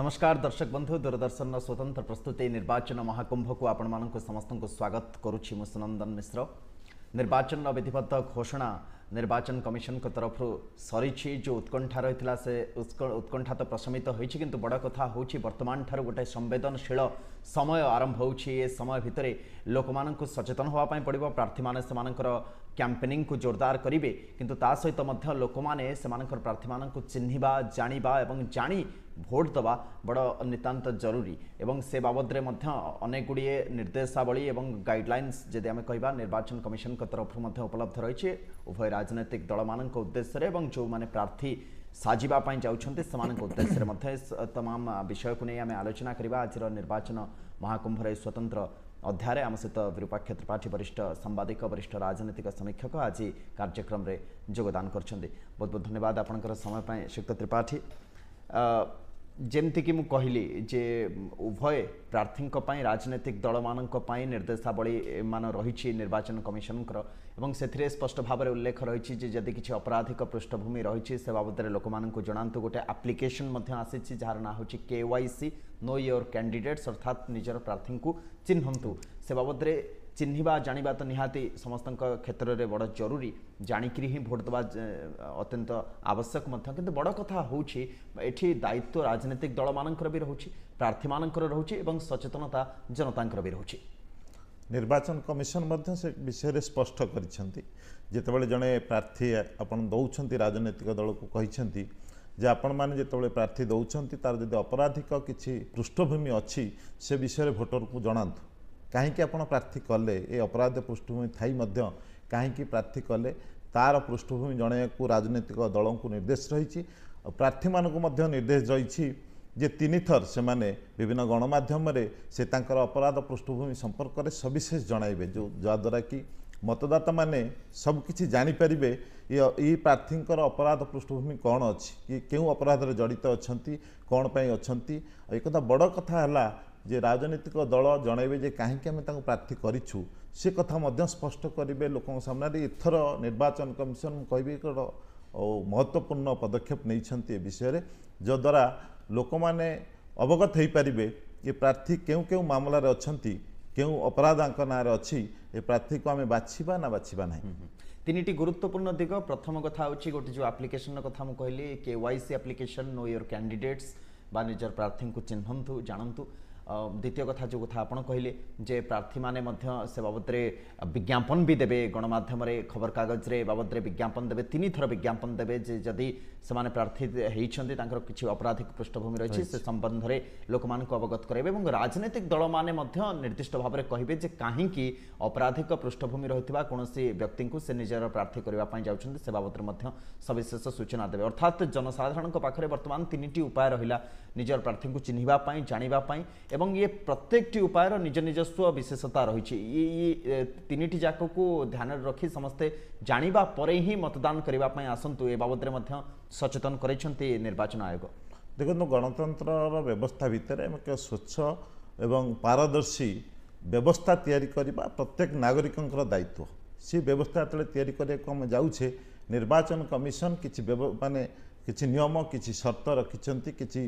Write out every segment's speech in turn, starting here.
নমস্কার দর্শক বন্ধু দূরদর্শন স্বতন্ত্র প্রস্তুতি নির্বাচন মহাকুম্ভক আপনার সমস্ত স্বাগত করুছি মু সুনন্দন মিশ্র নির্বাচন বিধিবদ্ধ ঘোষণা নির্বাচন কমিশন তরফর সরিছি যে উৎকণ্ঠা রয়েছে সে উৎকণ্ঠা তো প্রশমিত হয়েছে কিন্তু বড় কথা হচ্ছে বর্তমান ঠার গোটে সংবেদনশীল সময় আরম্ভ হচ্ছে এ সময় ভিতরে লোক সচেতন হওয়া পড়ব প্রার্থী মানে সে କ୍ୟାମ୍ପେନିଂ କୁ ଜୋରଦାର କରିବେ କିନ୍ତୁ ତା ସହିତ ମଧ୍ୟ ଲୋକମାନେ ସେମାନଙ୍କର ପ୍ରାର୍ଥୀମାନଙ୍କୁ ଚିହ୍ନିବା ଜାଣିବା ଏବଂ ଜାଣି ভোট দেওয়া বড় নিতান্ত জরুরি এবং সে বাবদরে মধ্যে অনেক নির্দেশাবলী এবং গাইডলাইন্স যদি আমি কহা নির্বাচন কমিশন তরফ মধ্য উপলব্ধ রয়েছে উভয় রাজনৈতিক দল দলমানক উদ্দেশ্যে এবং যে প্রার্থী সাজিবা পাই যাচ্ছেন সে উদ্দেশ্যে মধ্যে তমাম বিষয়ক নিয়ে আমি আলোচনা করা আজ নির্বাচন মহাকুম্ভর এই স্বতন্ত্র অধ্যায়ে আমার সহ বিরূপাক্ষ ত্রিপাঠী বরিষ্ঠ সাংবাদিক বরিষ্ঠ রাজনৈতিক সমীক্ষক আজ কার্যক্রমে যোগদান করছেন বহু বহু ধন্যবাদ আপনার সময় পাই সুক্ত ত্রিপাঠী ଯେମିତିକି ମୁଁ କହିଲି ଯେ ଉଭୟ ପ୍ରାର୍ଥୀଙ୍କ ପାଇଁ ରାଜନୈତିକ ଦଳମାନଙ୍କ ପାଇଁ ନିର୍ଦ୍ଦେଶାବଳୀ ମାନ ରହିଛି ନିର୍ବାଚନ କମିଶନଙ୍କର ଏବଂ ସେଥିରେ ସ୍ପଷ୍ଟ ଭାବରେ ଉଲ୍ଲେଖ ରହିଛି ଯେ ଯଦି କିଛି ଅପରାଧିକ ପୃଷ୍ଠଭୂମି ରହିଛି ସେ ବାବଦରେ ଲୋକମାନଙ୍କୁ ଜଣାନ୍ତୁ ଗୋଟେ ଆପ୍ଲିକେସନ୍ ମଧ୍ୟ ଆସିଛି ଯାହାର ନାଁ ହେଉଛି K Y C know your candidates ଅର୍ଥାତ୍ ନିଜର ପ୍ରାର୍ଥୀଙ୍କୁ ଚିହ୍ନନ୍ତୁ ସେ ବାବଦରେ ଚିହ୍ନିବା ଜାଣିବା ତ ନିହାତି ସମସ୍ତଙ୍କ କ୍ଷେତ୍ରରେ ବଡ଼ ଜରୁରୀ ଜାଣିକିରି ହିଁ ଭୋଟ୍ ଦେବା ଅତ୍ୟନ୍ତ ଆବଶ୍ୟକ ମଧ୍ୟ କିନ୍ତୁ ବଡ଼ କଥା ହେଉଛି ଏଠି ଦାୟିତ୍ୱ ରାଜନୈତିକ ଦଳମାନଙ୍କର ବି ରହୁଛି ପ୍ରାର୍ଥୀମାନଙ୍କର ରହୁଛି ଏବଂ ସଚେତନତା ଜନତାଙ୍କର ବି ରହୁଛି ନିର୍ବାଚନ କମିଶନ ମଧ୍ୟ ସେ ବିଷୟରେ ସ୍ପଷ୍ଟ କରିଛନ୍ତି ଯେତେବେଳେ ଜଣେ ପ୍ରାର୍ଥୀ ଆପଣ ଦେଉଛନ୍ତି ରାଜନୈତିକ ଦଳକୁ କହିଛନ୍ତି ଯେ ଆପଣମାନେ ଯେତେବେଳେ ପ୍ରାର୍ଥୀ ଦେଉଛନ୍ତି ତାର ଯଦି ଅପରାଧିକ କିଛି ପୃଷ୍ଠଭୂମି ଅଛି ସେ ବିଷୟରେ ଭୋଟରକୁ ଜଣାନ୍ତୁ କାହିଁକି ଆପଣ ପ୍ରାର୍ଥୀ କଲେ ଏ ଅପରାଧ ପୃଷ୍ଠଭୂମି ଥାଇ ମଧ୍ୟ କାହିଁକି ପ୍ରାର୍ଥୀ କଲେ ତାର ପୃଷ୍ଠଭୂମି ଜଣାଇବାକୁ ରାଜନୈତିକ ଦଳଙ୍କୁ ନିର୍ଦ୍ଦେଶ ରହିଛି ପ୍ରାର୍ଥୀମାନଙ୍କୁ ମଧ୍ୟ ନିର୍ଦ୍ଦେଶ ରହିଛି ଯେ ତିନିଥର ସେମାନେ ବିଭିନ୍ନ ଗଣମାଧ୍ୟମରେ ସେ ତାଙ୍କର ଅପରାଧ ପୃଷ୍ଠଭୂମି ସମ୍ପର୍କରେ ସବିଶେଷ ଜଣାଇବେ ଯେଉଁ ଯାହାଦ୍ୱାରା କି ମତଦାତାମାନେ ସବୁକିଛି ଜାଣିପାରିବେ ଏଇ ପ୍ରାର୍ଥୀଙ୍କର ଅପରାଧ ପୃଷ୍ଠଭୂମି କ'ଣ ଅଛି କି କେଉଁ ଅପରାଧରେ ଜଡ଼ିତ ଅଛନ୍ତି କ'ଣ ପାଇଁ ଅଛନ୍ତି ଏକଥା ବଡ଼ କଥା ହେଲା যে রাজনৈতিক দল জনাইবে যে কাহিঁকি আমি তাঁর প্রার্থী করছু সে কথা মধ্যে স্পষ্ট করবে লোক সামনে এথর নির্বাচন কমিশন কহবে একটা মহত্বপূর্ণ পদক্ষেপ নিয়েছেন এ বিষয়ে যদ্বারা লোক মানে অবগত হয়ে পারে ଏ ପ୍ରାର୍ଥୀ କେଉଁ କେଉଁ ମାମଲାରେ ଅଛନ୍ତି କେଉଁ ଅପରାଧଙ୍କ ନାଁରେ ଅଛି ଏ ପ୍ରାର୍ଥୀକୁ ଆମେ ବାଛିବା ନା ବାଛିବା ନାହିଁ ତିନିଟି ଗୁରୁତ୍ୱପୂର୍ଣ୍ଣ ଦିଗ ପ୍ରଥମ କଥା ହେଉଛି ଗୋଟେ ଯେଉଁ ଆପ୍ଲିକେସନ୍ର କଥା ମୁଁ କହିଲି K Y C application know your candidates ବା ନିଜର ପ୍ରାର୍ଥୀଙ୍କୁ ଚିହ୍ନନ୍ତୁ ଜାଣନ୍ତୁ द्वित कथ जो कथा आप कहले प्रार्थी माने से बाबद्रे विज्ञापन भी देते गणमाम खबरकगज बाबद्रे विज्ञापन देते तीन थर विज्ञापन देते जदि से प्रार्थी होती किसी अपराधिक पृष्ठभूमि रही से संबंध में लोक अवगत कराइए और राजनैतिक दल मैंने निर्दिष्ट भाव में कहे कहीं अपराधिक पृष्ठभूमि रही कौन व्यक्ति को से निजर प्रार्थी करने जाऊँच बाबद सविशेष सूचना देवे अर्थात जनसाधारण पाखे बर्तमान तीन टी उपाय रहा निजर प्रार्थी को चिन्हवाई जानवाप এবং ইয়ে প্রত্যেকটি উপায়ের নিজ নিজস্ব বিশেষতা রয়েছে ইয়ে তিনটি যাকু ধ্যান রাখি সমস্তে জাঁয়া পরে হি মতদান করা আসন্তু এ বাবদে সচেতন করেছেন নির্বাচন আয়োগ দেখুন গণতন্ত্র ব্যবস্থা ভিতরে আমি স্বচ্ছ এবং পারদর্শী ব্যবস্থা তৈরি করা প্রত্যেক নাগরিকর দায়িত্ব সে ব্যবস্থা যেত তৈরি করা আমি যাচ্ছে নির্বাচন কমিশন কিছু মানে কিছু নিয়ম কিছু সর্ত রাখি কিছু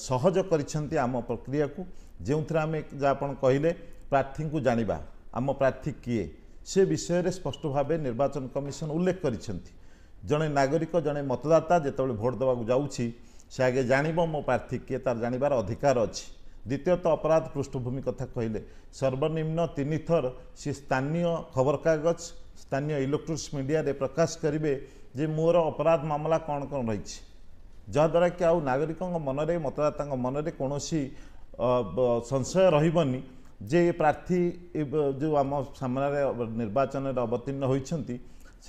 ସହଜ କରିଛନ୍ତି ଆମ ପ୍ରକ୍ରିୟାକୁ ଯେଉଁଥିରେ ଆମେ ଯାହା ଆପଣ କହିଲେ ପ୍ରାର୍ଥୀଙ୍କୁ ଜାଣିବା ଆମ ପ୍ରାର୍ଥୀ କିଏ ସେ ବିଷୟରେ ସ୍ପଷ୍ଟ ଭାବେ ନିର୍ବାଚନ କମିଶନ ଉଲ୍ଲେଖ କରିଛନ୍ତି ଜଣେ ନାଗରିକ ଜଣେ ମତଦାତା ଯେତେବେଳେ ଭୋଟ୍ ଦେବାକୁ ଯାଉଛି ସେ ଆଗେ ଜାଣିବ ମୋ ପ୍ରାର୍ଥୀ କିଏ ତା'ର ଜାଣିବାର ଅଧିକାର ଅଛି ଦ୍ୱିତୀୟତଃ ଅପରାଧ ପୃଷ୍ଠଭୂମି କଥା କହିଲେ ସର୍ବନିମ୍ନ ତିନିଥର ସେ ସ୍ଥାନୀୟ ଖବରକାଗଜ ସ୍ଥାନୀୟ ଇଲେକ୍ଟ୍ରୋନିକ୍ସ ମିଡ଼ିଆରେ ପ୍ରକାଶ କରିବେ ଯେ ମୋର ଅପରାଧ ମାମଲା କ'ଣ କ'ଣ ରହିଛି ଯାହାଦ୍ୱାରା କି ଆଉ ନାଗରିକଙ୍କ ମନରେ ମତଦାତାଙ୍କ ମନରେ କୌଣସି ସଂଶୟ ରହିବନି ଯେ ପ୍ରାର୍ଥୀ ଯେଉଁ ଆମ ସାମ୍ନାରେ ନିର୍ବାଚନରେ ଅବତୀର୍ଣ୍ଣ ହୋଇଛନ୍ତି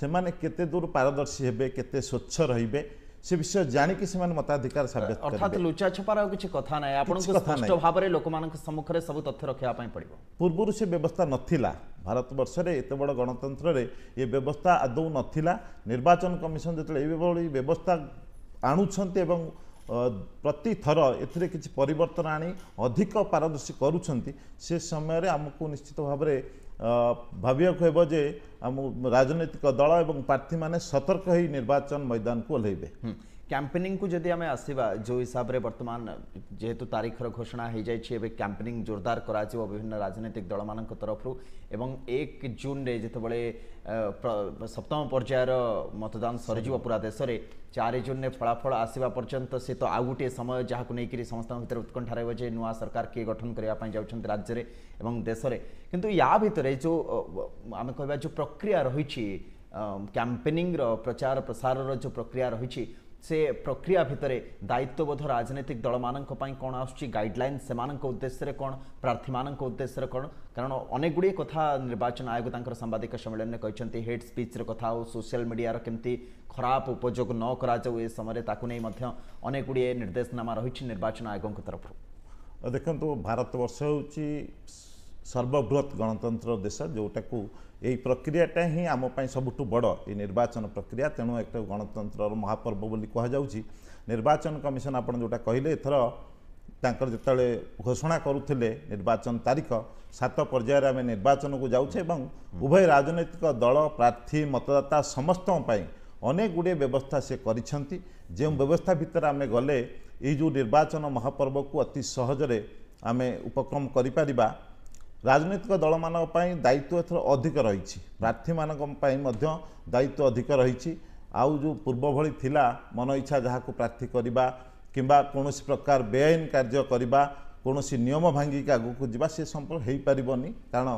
ସେମାନେ କେତେ ଦୂର ପାରଦର୍ଶୀ ହେବେ କେତେ ସ୍ୱଚ୍ଛ ରହିବେ ସେ ବିଷୟ ଜାଣିକି ସେମାନେ ମତାଧିକାର ସାବ୍ୟସ୍ତ ଅର୍ଥାତ୍ ଲୁଚା ଛପାର ଆଉ କିଛି କଥା ନାହିଁ ଆପଣଙ୍କୁ ସ୍ପଷ୍ଟ ଭାବରେ ଲୋକମାନଙ୍କ ସମ୍ମୁଖରେ ସବୁ ତଥ୍ୟ ରଖିବା ପାଇଁ ପଡ଼ିବ ପୂର୍ବରୁ ସେ ବ୍ୟବସ୍ଥା ନଥିଲା ଭାରତବର୍ଷରେ ଏତେ ବଡ଼ ଗଣତନ୍ତ୍ରରେ ଏ ବ୍ୟବସ୍ଥା ଆଦୌ ନଥିଲା ନିର୍ବାଚନ କମିଶନ ଯେତେବେଳେ ଏଭଳି ବ୍ୟବସ୍ଥା ଆଣୁଛନ୍ତି ଏବଂ ପ୍ରତି ଥର ଏଥିରେ କିଛି ପରିବର୍ତ୍ତନ ଆଣି ଅଧିକ ପାରଦର୍ଶୀ କରୁଛନ୍ତି ସେ ସମୟରେ ଆମକୁ ନିଶ୍ଚିତ ଭାବରେ ଭାବିବାକୁ ହେବ ଯେ ଆମ ରାଜନୈତିକ ଦଳ ଏବଂ ପ୍ରାର୍ଥୀମାନେ ସତର୍କ ହୋଇ ନିର୍ବାଚନ ମଇଦାନକୁ ଓହ୍ଲାଇବେ କ୍ୟାମ୍ପେନିଂକୁ ଯଦି ଆମେ ଆସିବା ଯେଉଁ ହିସାବରେ ବର୍ତ୍ତମାନ ଯେହେତୁ ତାରିଖର ଘୋଷଣା ହୋଇଯାଇଛି ଏବେ କ୍ୟାମ୍ପେନିଂ ଜୋରଦାର କରାଯିବ ବିଭିନ୍ନ ରାଜନୈତିକ ଦଳମାନଙ୍କ ତରଫରୁ ଏବଂ ଏକ ଜୁନ୍ରେ ଯେତେବେଳେ ସପ୍ତମ ପର୍ଯ୍ୟାୟର ମତଦାନ ସରିଯିବ ପୁରା ଦେଶରେ ଚାରି ଜୁନ୍ରେ ଫଳାଫଳ ଆସିବା ପର୍ଯ୍ୟନ୍ତ ସେ ତ ଆଉ ଗୋଟିଏ ସମୟ ଯାହାକୁ ନେଇକରି ସମସ୍ତଙ୍କ ଭିତରେ ଉତ୍କଣ୍ଠା ରହିବ ଯେ ନୂଆ ସରକାର କିଏ ଗଠନ କରିବା ପାଇଁ ଯାଉଛନ୍ତି ରାଜ୍ୟରେ ଏବଂ ଦେଶରେ କିନ୍ତୁ ୟା ଭିତରେ ଯେଉଁ ଆମେ କହିବା ଯେଉଁ ପ୍ରକ୍ରିୟା ରହିଛି କ୍ୟାମ୍ପେନିଂର ପ୍ରଚାର ପ୍ରସାରର ଯେଉଁ ପ୍ରକ୍ରିୟା ରହିଛି ସେ ପ୍ରକ୍ରିୟା ଭିତରେ ଦାୟିତ୍ୱବୋଧ ରାଜନୈତିକ ଦଳମାନଙ୍କ ପାଇଁ କ'ଣ ଆସୁଛି ଗାଇଡ଼ଲାଇନ୍ ସେମାନଙ୍କ ଉଦ୍ଦେଶ୍ୟରେ କ'ଣ ପ୍ରାର୍ଥୀମାନଙ୍କ ଉଦ୍ଦେଶ୍ୟରେ କ'ଣ କାରଣ ଅନେକ ଗୁଡ଼ିଏ କଥା ନିର୍ବାଚନ ଆୟୋଗ ତାଙ୍କର ସାମ୍ବାଦିକ ସମ୍ମିଳନୀରେ କହିଛନ୍ତି ହେଡ୍ ସ୍ପିଚ୍ର କଥା ଆଉ ସୋସିଆଲ ମିଡ଼ିଆର କେମିତି ଖରାପ ଉପଯୋଗ ନ କରାଯାଉ ଏ ସମୟରେ ତାକୁ ନେଇ ମଧ୍ୟ ଅନେକ ଗୁଡ଼ିଏ ନିର୍ଦ୍ଦେଶନାମା ରହିଛି ନିର୍ବାଚନ ଆୟୋଗଙ୍କ ତରଫରୁ ଦେଖନ୍ତୁ ଭାରତବର୍ଷ ହେଉଛି ସର୍ବବୃହତ ଗଣତନ୍ତ୍ର ଦେଶ ଯେଉଁଟାକୁ ଏହି ପ୍ରକ୍ରିୟାଟା ହିଁ ଆମ ପାଇଁ ସବୁଠୁ ବଡ଼ ଏଇ ନିର୍ବାଚନ ପ୍ରକ୍ରିୟା ତେଣୁ ଏକ ଗଣତନ୍ତ୍ରର ମହାପର୍ବ ବୋଲି କୁହାଯାଉଛି ନିର୍ବାଚନ କମିଶନ ଆପଣ ଯେଉଁଟା କହିଲେ ଏଥର ତାଙ୍କର ଯେତେବେଳେ ଘୋଷଣା କରୁଥିଲେ ନିର୍ବାଚନ ତାରିଖ ସାତ ପର୍ଯ୍ୟାୟରେ ଆମେ ନିର୍ବାଚନକୁ ଯାଉଛେ ଏବଂ ଉଭୟ ରାଜନୈତିକ ଦଳ ପ୍ରାର୍ଥୀ ମତଦାତା ସମସ୍ତଙ୍କ ପାଇଁ ଅନେକ ଗୁଡ଼ିଏ ବ୍ୟବସ୍ଥା ସେ କରିଛନ୍ତି ଯେଉଁ ବ୍ୟବସ୍ଥା ଭିତରେ ଆମେ ଗଲେ ଏଇ ଯେଉଁ ନିର୍ବାଚନ ମହାପର୍ବକୁ ଅତି ସହଜରେ ଆମେ ଉପକ୍ରମ କରିପାରିବା ରାଜନୈତିକ ଦଳମାନଙ୍କ ପାଇଁ ଦାୟିତ୍ୱ ଏଥର ଅଧିକ ରହିଛି ପ୍ରାର୍ଥୀମାନଙ୍କ ପାଇଁ ମଧ୍ୟ ଦାୟିତ୍ୱ ଅଧିକ ରହିଛି ଆଉ ଯେଉଁ ପୂର୍ବ ଭଳି ଥିଲା ମନ ଇଚ୍ଛା ଯାହାକୁ ପ୍ରାର୍ଥୀ କରିବା କିମ୍ବା କୌଣସି ପ୍ରକାର ବେଆଇନ କାର୍ଯ୍ୟ କରିବା କୌଣସି ନିୟମ ଭାଙ୍ଗିକି ଆଗକୁ ଯିବା ସେ ସମ୍ପର୍କ ହେଇପାରିବନି କାରଣ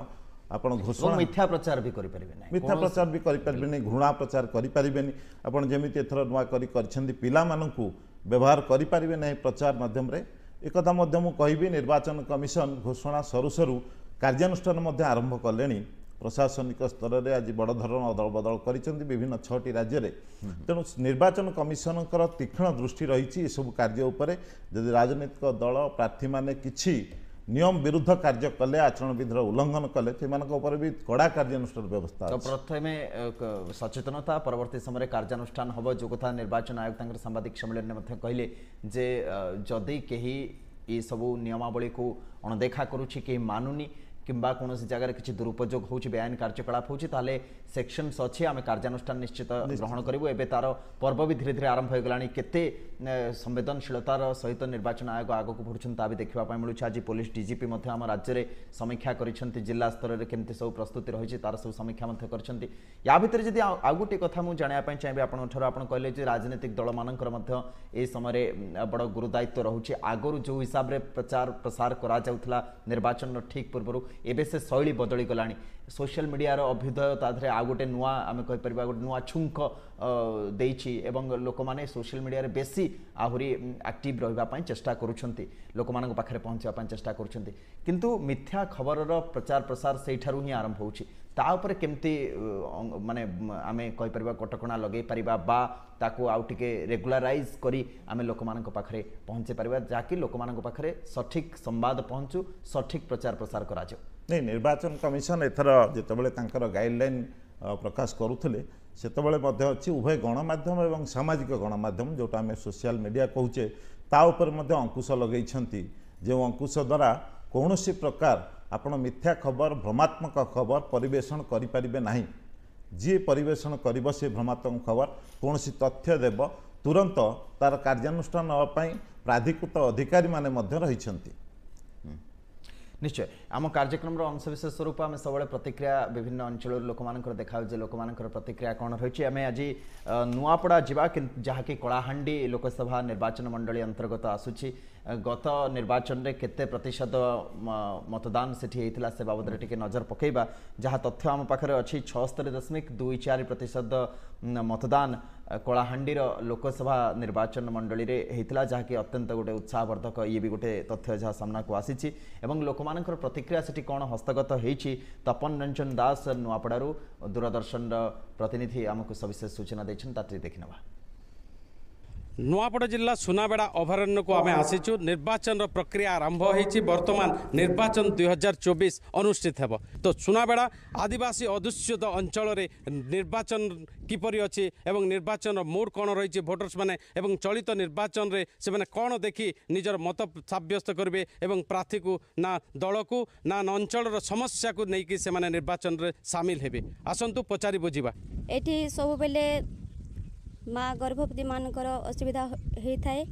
ଆପଣ ଘୋଷଣା ମିଥ୍ୟା ପ୍ରଚାର ବି କରିପାରିବେନି ମିଥ୍ୟା ପ୍ରଚାର ବି କରିପାରିବେନି ଘୃଣା ପ୍ରଚାର କରିପାରିବେନି ଆପଣ ଯେମିତି ଏଥର ନୂଆ କରି କରିଛନ୍ତି ପିଲାମାନଙ୍କୁ ବ୍ୟବହାର କରିପାରିବେ ନାହିଁ ପ୍ରଚାର ମାଧ୍ୟମରେ ଏକଥା ମଧ୍ୟ ମୁଁ କହିବି ନିର୍ବାଚନ କମିଶନ ଘୋଷଣା ସରୁ ସରୁ କାର୍ଯ୍ୟାନୁଷ୍ଠାନ ମଧ୍ୟ ଆରମ୍ଭ କଲେଣି ପ୍ରଶାସନିକ ସ୍ତରରେ ଆଜି ବଡ଼ ଧରଣର ଅଦଳ ବଦଳ କରିଛନ୍ତି ବିଭିନ୍ନ ଛଅଟି ରାଜ୍ୟରେ ତେଣୁ ନିର୍ବାଚନ କମିଶନଙ୍କର ତୀକ୍ଷ୍ଣ ଦୃଷ୍ଟି ରହିଛି ଏସବୁ କାର୍ଯ୍ୟ ଉପରେ ଯଦି ରାଜନୈତିକ ଦଳ ପ୍ରାର୍ଥୀମାନେ କିଛି ନିୟମ ବିରୁଦ୍ଧ କାର୍ଯ୍ୟ କଲେ ଆଚରଣ ବିଧିର ଉଲ୍ଲଙ୍ଘନ କଲେ ସେମାନଙ୍କ ଉପରେ ବି କଡ଼ା କାର୍ଯ୍ୟାନୁଷ୍ଠାନ ବ୍ୟବସ୍ଥା ପ୍ରଥମେ ସଚେତନତା ପରବର୍ତ୍ତୀ ସମୟରେ କାର୍ଯ୍ୟାନୁଷ୍ଠାନ ହେବ ଯେଉଁ କଥା ନିର୍ବାଚନ ଆୟୋଗ ତାଙ୍କର ସାମ୍ବାଦିକ ସମ୍ମିଳନୀରେ ମଧ୍ୟ କହିଲେ ଯେ ଯଦି କେହି ଏସବୁ ନିୟମାବଳୀକୁ ଅଣଦେଖା କରୁଛି କେହି ମାନୁନି কিংবা কোণী জায়গায় কিছু দুরুপযোগ হচ্ছে বেআইন কার্যকলাপ হচ্ছে তাহলে সেকশনস অছে আমি কার্যানুষ্ঠান নিশ্চিত গ্রহণ করবু এবে তার পর্ব বি ধীরে ধীরে আরম্ভ হয়ে গলা কেতে ସମ୍ବେଦନଶୀଳତାର ସହିତ ନିର୍ବାଚନ ଆୟୋଗ ଆଗକୁ ବଢ଼ୁଛନ୍ତି ତା ବି ଦେଖିବା ପାଇଁ ମିଳୁଛି ଆଜି ପୋଲିସ ଡିଜିପି ମଧ୍ୟ ଆମ ରାଜ୍ୟରେ ସମୀକ୍ଷା କରିଛନ୍ତି ଜିଲ୍ଲା ସ୍ତରରେ କେମିତି ସବୁ ପ୍ରସ୍ତୁତି ରହିଛି ତାର ସବୁ ସମୀକ୍ଷା ମଧ୍ୟ କରିଛନ୍ତି ୟା ଭିତରେ ଯଦି ଆଉ ଗୋଟିଏ କଥା ମୁଁ ଜାଣିବା ପାଇଁ ଚାହିଁବି ଆପଣଙ୍କଠାରୁ ଆପଣ କହିଲେ ଯେ ରାଜନୈତିକ ଦଳମାନଙ୍କର ମଧ୍ୟ ଏହି ସମୟରେ ବଡ଼ ଗୁରୁଦାୟିତ୍ୱ ରହୁଛି ଆଗରୁ ଯେଉଁ ହିସାବରେ ପ୍ରଚାର ପ୍ରସାର କରାଯାଉଥିଲା ନିର୍ବାଚନର ଠିକ୍ ପୂର୍ବରୁ ଏବେ ସେ ଶୈଳୀ ବଦଳିଗଲାଣି সোশিয়াল মিডিয়ার অভ্যুদয় তা দেহে আউ গোটে নূয়া আমি কইপারিবা গোটে নূয়া ছুঙ্ক ଦେଇଛି ଏବଂ ଲୋକମାନେ ସୋସିଆଲ ମିଡ଼ିଆରେ ବେଶୀ ଆହୁରି ଆକ୍ଟିଭ୍ ରହିବା ପାଇଁ ଚେଷ୍ଟା କରୁଛନ୍ତି ଲୋକମାନଙ୍କ ପାଖରେ ପହଞ୍ଚିବା ପାଇଁ ଚେଷ୍ଟା କରୁଛନ୍ତି କିନ୍ତୁ ମିଥ୍ୟା ଖବରର ପ୍ରଚାର ପ୍ରସାର ସେଇଠାରୁ ହିଁ ଆରମ୍ଭ ହେଉଛି ତା ଉପରେ କେମିତି ମାନେ ଆମେ କହିପାରିବା କଟକଣା ଲଗାଇ ପାରିବା ବା ତାକୁ ଆଉ ଟିକେ ରେଗୁଲାରାଇଜ୍ କରି ଆମେ ଲୋକମାନଙ୍କ ପାଖରେ ପହଞ୍ଚାଇ ପାରିବା ଯାହାକି ଲୋକମାନଙ୍କ ପାଖରେ ସଠିକ୍ ସମ୍ବାଦ ପହଞ୍ଚୁ ସଠିକ୍ ପ୍ରଚାର ପ୍ରସାର କରାଯାଉ ନାଇଁ ନିର୍ବାଚନ କମିଶନ ଏଥର ଯେତେବେଳେ ତାଙ୍କର ଗାଇଡ଼ଲାଇନ ପ୍ରକାଶ କରୁଥିଲେ ସେତେବେଳେ ମଧ୍ୟ ଅଛି ଉଭୟ ଗଣମାଧ୍ୟମ ଏବଂ ସାମାଜିକ ଗଣମାଧ୍ୟମ ଯେଉଁଟା ଆମେ ସୋସିଆଲ ମିଡ଼ିଆ କହୁଛେ ତା ଉପରେ ମଧ୍ୟ ଅଙ୍କୁଶ ଲଗାଇଛନ୍ତି ଯେଉଁ ଅଙ୍କୁଶ ଦ୍ୱାରା କୌଣସି ପ୍ରକାର ଆପଣ ମିଥ୍ୟା ଖବର ଭ୍ରମାତ୍ମକ ଖବର ପରିବେଷଣ କରିପାରିବେ ନାହିଁ ଯିଏ ପରିବେଷଣ କରିବ ସେ ଭ୍ରମାତ୍ମକ ଖବର କୌଣସି ତଥ୍ୟ ଦେବ ତୁରନ୍ତ ତାର କାର୍ଯ୍ୟାନୁଷ୍ଠାନ ନେବା ପାଇଁ ପ୍ରାଧିକୃତ ଅଧିକାରୀମାନେ ମଧ୍ୟ ରହିଛନ୍ତି ନିଶ୍ଚୟ ଆମ କାର୍ଯ୍ୟକ୍ରମର ଅଂଶବିଶେଷ ସ୍ୱରୂପ ଆମେ ସବୁବେଳେ ପ୍ରତିକ୍ରିୟା ବିଭିନ୍ନ ଅଞ୍ଚଳରୁ ଲୋକମାନଙ୍କର ଦେଖାଯାଉଛି ଲୋକମାନଙ୍କର ପ୍ରତିକ୍ରିୟା କ'ଣ ରହିଛି ଆମେ ଆଜି ନୂଆପଡ଼ା ଯିବା ଯାହାକି କଳାହାଣ୍ଡି ଲୋକସଭା ନିର୍ବାଚନ ମଣ୍ଡଳୀ ଅନ୍ତର୍ଗତ ଆସୁଛି ଗତ ନିର୍ବାଚନରେ କେତେ ପ୍ରତିଶତ ମତଦାନ ସେଠି ହେଇଥିଲା ସେ ବାବଦରେ ଟିକେ ନଜର ପକାଇବା ଯାହା ତଥ୍ୟ ଆମ ପାଖରେ ଅଛି ଛଅସ୍ତରୀ ଦଶମିକ ଦୁଇ ଚାରି ପ୍ରତିଶତ ମତଦାନ କଳାହାଣ୍ଡିର ଲୋକସଭା ନିର୍ବାଚନ ମଣ୍ଡଳୀରେ ହେଇଥିଲା ଯାହାକି ଅତ୍ୟନ୍ତ ଗୋଟେ ଉତ୍ସାହବର୍ଦ୍ଧକ ଇଏ ବି ଗୋଟେ ତଥ୍ୟ ଯାହା ସାମ୍ନାକୁ ଆସିଛି ଏବଂ ଲୋକମାନଙ୍କର ପ୍ରତିକ୍ରିୟା ସେଠି କ'ଣ ହସ୍ତଗତ ହେଇଛି ତପନ ରଞ୍ଜନ ଦାସ ନୂଆପଡ଼ାରୁ ଦୂରଦର୍ଶନର ପ୍ରତିନିଧି ଆମକୁ ସବିଶେଷ ସୂଚନା ଦେଇଛନ୍ତି ତା'ର ଦେଖିନେବା नुवापडा जिल्ला सुनाबेडा अभयारण्यको आमे आसिछु निर्वाचन र प्रक्रिया आरम्भ हेर्छ बर्तमान निर्वाचन दुई हजार चौबिस अनुष्ठित हे त सुनाबेडा आदिवासी अधुष्यित अञ्चल निर्वाचन किपरि अझ निर्वाचन मोड कन् रहेछ भोटर्स म चलित निर्वाचन कन् देखि निजर मत सब्यस्त गरे प्रार्थीको ना दलको ना अञ्चल र समस्याको नै निर्वाचन सामिल हे आसन्तु पचारि बुझा एटी सबैबेले ମା ଗର୍ଭବତୀମାନଙ୍କର ଅସୁବିଧା ହୋଇଥାଏ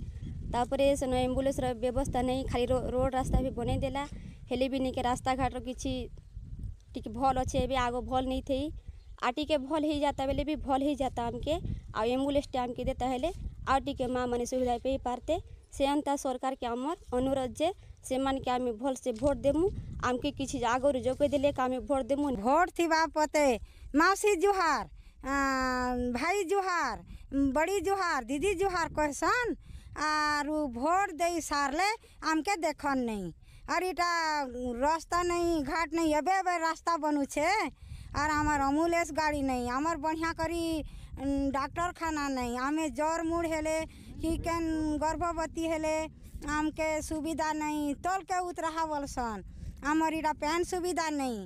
ତାପରେ ସେନ ଆମ୍ବୁଲାନ୍ସର ବ୍ୟବସ୍ଥା ନେଇ ଖାଲି ରୋଡ଼ ରାସ୍ତା ବି ବନେଇ ଦେଲା ହେଲେ ବି ନିକେ ରାସ୍ତାଘାଟର କିଛି ଟିକେ ଭଲ୍ ଅଛେ ଏବେ ଆଗ ଭଲ୍ ନେଇ ଥାଇ ଆଉ ଟିକେ ଭଲ୍ ହେଇଯାତା ବେଲେ ବି ଭଲ୍ ହେଇଯାତା ଆମକେ ଆଉ ଆମ୍ବୁଲାନ୍ସଟେ ଆମକେ ଦେତା ହେଲେ ଆଉ ଟିକେ ମାଆମାନେ ସୁବିଧା ପାଇପାରତେ ସେ ଏନ୍ତା ସରକାରକେ ଆମର ଅନୁରୋଧ ଯେ ସେମାନକେ ଆମେ ଭଲସେ ଭୋଟ୍ ଦେମୁ ଆମକେ କିଛି ଆଗରୁ ଯୋଗାଇ ଦେଲେ ଆମେ ଭୋଟ୍ ଦେମୁ ଭୋଟ୍ ଥିବା ପତେ ମାଉସୀ ଜୁହାର ভাই জোহার বড়ি জোহার দিদি জোহার কহসন আর ভোট দেই সারলে আমকে দেখন নেই আর এটা রাস্তা নেই ঘাট নেই এবে এবে রাস্তা বনুছে আর আমার অ্যাম্বুলেন্স গাড়ি নেই আমার বঢ়িয়া করি ডাক্তারখানা নেই আমি জ্বর মুড় হেলে কি কেন গর্ভবতী হেলে আমকে সুবিধা নেই তলকে উতরাহা বলসন আমার এটা প্যান সুবিধা নেই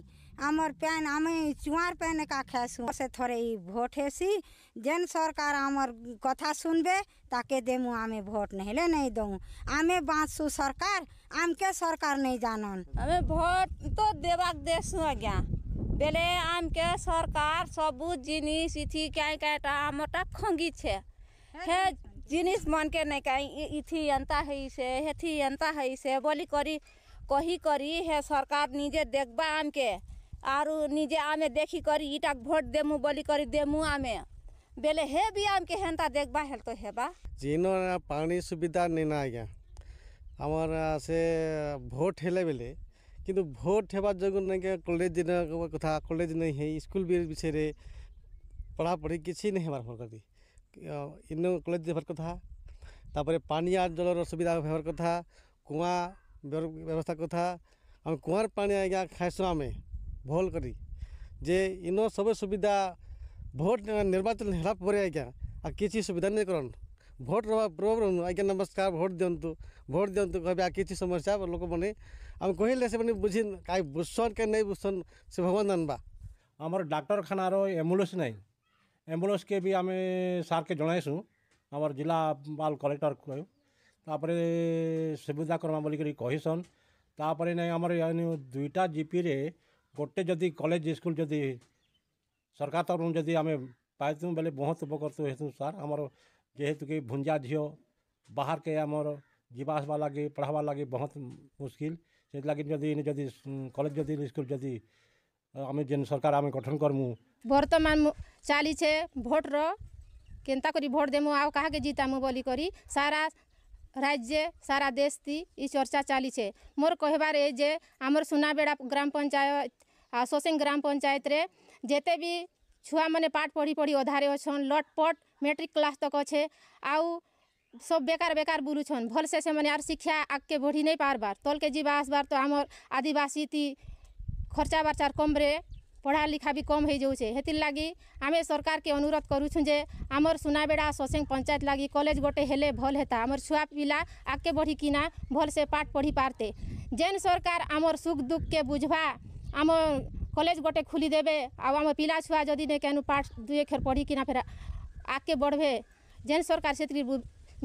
आमर पैन आम चुआर पैन का खेसु से थोड़े भोट हेसी जेन सरकार आमर कथा सुनबे ताके देमु आमे भोट नहले नहीं दऊ आमे बांसु सरकार आम के सरकार नहीं जानन आमे भोट तो देवा देसु आज्ञा बेले आम के सरकार सब जिनिस इथि काय क्या आमटा खंगी छे हे जिनिस मन के नै काय इथि अंता है से हेथि अंता है से बोली करी कही करी हे सरकार निजे देखबा आम के आरु निजे आमे देखी करी इटाक भोट देमु बोली करी देमु आमे बेले हे भी आम के हेनता देखबा हेल तो हेबा जिनो पानी सुविधा नहीं ना आज्ञा আমার সে ভোট হেলে বেলে কিন্তু ভোট হেবার যোগুন নাকি কলেজ কথা কলেজ নেই হে স্কুল বি বিষয়ে পড়াপড়ি কিছু নেই হেবার ভোট করি ইন কলেজ হেবার কথা তাপরে পানি আর জলর সুবিধা হেবার কথা কুয়া ব্যবস্থা কথা আমি কুয়ার পানি আজ্ঞা খাইছো আমি ଭଲ୍ କରି ଯେ ଇନ ସବୁ ସୁବିଧା ଭୋଟ୍ ନିର୍ବାଚନ ହେଲା ପରେ ଆଜ୍ଞା ଆଉ କିଛି ସୁବିଧା ନାଇଁ କରନ୍ ଭୋଟ୍ ନେବା ପୂର୍ବରୁ ଆଜ୍ଞା ନମସ୍କାର ଭୋଟ୍ ଦିଅନ୍ତୁ ଭୋଟ୍ ଦିଅନ୍ତୁ କହିବେ ଆଉ କିଛି ସମସ୍ୟା ଲୋକମାନେ ଆମେ କହିଲେ ସେମାନେ ବୁଝି କାହିଁ ବୁଝସନ୍ କାହିଁ ନାଇଁ ବୁଝସନ୍ ସେ ଭଗବାନ ଜାନବା ଆମର ଡାକ୍ତରଖାନାର ଆମ୍ବୁଲାନ୍ସ ନାହିଁ ଆମ୍ବୁଲାନ୍ସକେ ବି ଆମେ ସାର୍କେ ଜଣାଇସୁଁ ଆମର ଜିଲ୍ଲାପାଲ କଲେକ୍ଟର କହୁ ତାପରେ ସୁବିଧା କର୍ମା ବୋଲିକରି କହିସନ୍ ତାପରେ ନାଇଁ ଆମର ଦୁଇଟା ଜିପିରେ ଗୋଟେ ଯଦି କଲେଜ ସ୍କୁଲ ଯଦି ସରକାର ତରଫରୁ ଯଦି ଆମେ ପାଇଛୁ ବୋଲେ ବହୁତ ଉପକୃତ ହେତୁ ସାର୍ ଆମର ଯେହେତୁକି ଭୁଞ୍ଜା ଝିଅ ବାହାରକେ ଆମର ଯିବା ଆସିବା ଲାଗି ପଢ଼ାବା ଲାଗି ବହୁତ ମୁସ୍କିଲ ସେଥିଲାଗି ଯଦି ଯଦି କଲେଜ ଯଦି ସ୍କୁଲ ଯଦି ଆମେ ଯେନ୍ ସରକାର ଆମେ ଗଠନ କରମୁ ବର୍ତ୍ତମାନ ଚାଲିଛେ ଭୋଟର କେନ୍ତା କରି ଭୋଟ ଦେମୁ ଆଉ କାହାକେ ଜିତାମୁ ବୋଲିକରି ସାରା রাজ্যে সারা দেশ তি ই চর্চা চালিছে মোর কহবার এ যে আমার সুনাবেড়া গ্রাম পঞ্চায়েত সোসিং গ্রাম পঞ্চায়েতরে যেতে বি ছুয়া মানে পাঠ পড়ি পড়ি অধারে অছন লটপট মেট্রিক ক্লাস তক অছে আউ সব বেকার বেকার বুলুছন ভলসে সেমানে আর শিক্ষা আগকে বঢ়ি নেই পারবার তলকে যা আসবার তো আমার আদিবাসী তি খরচা বার্চার কমরে पढ़ा लिखा भी कम हो जाऊे हेतिर लगे आम सरकार के अनुरोध करुचु जे आमर सुनाबेड़ा ससेंग पंचायत लगे कलेज गोटे हेले भल हेता आम छुआ पिला आगे बढ़ी किना भल से पाठ पढ़ी पारते जेन सरकार आम सुख दुख के बुझा आम कलेज गोटे खुली देवे आम पिला छुआ जदि ने कैन पाठ दुए खेर पढ़ी किना फिर आगे बढ़वे जेन सरकार से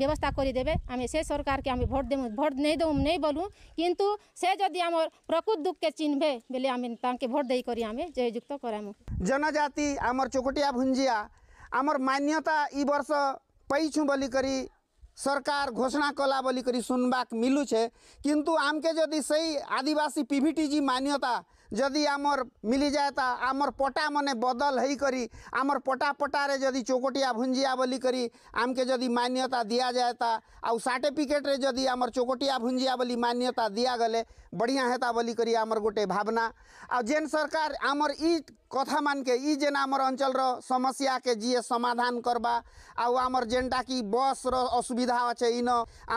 ব্যবস্থা করে দেবে আমি সে সরকারকে আমি ভোট দেব ভোট নেই দেব নেই বলু কিন্তু সে যদি আমার প্রকৃত দুঃখকে চিনবে বলে আমি তাকে ভোট দেই করি আমি জয়যুক্ত করামু জনজাতি আমার চোকটিয়া ভুঞ্জিয়া আমার মান্যতা ই বর্ষ পাইছু বলিকি सरकार घोषणा कला बोलिक सुनवाक मिलुछे किंतु आमके जदि सही आदिवासी पीभीटीजी मान्यता जदि आमर मिली जाएता आमर पटा मन बदल होकर आमर पटा पटारे जदि चोकटिया भुंजिया बोली आमके आम जदि मान्यता दिया जाएता आउ सर्टिफिकेट जदि आमर चोकटिया भुंजिया बोली मान्यता दिगले बढ़िया हेता बोली आमर गोटे भावना आ जेन सरकार आमर इ कथा मान के ई जेन अंचल समस्या के जी समाधान करवा आमर जेनटा कि बस रसुविधा अच्छे इन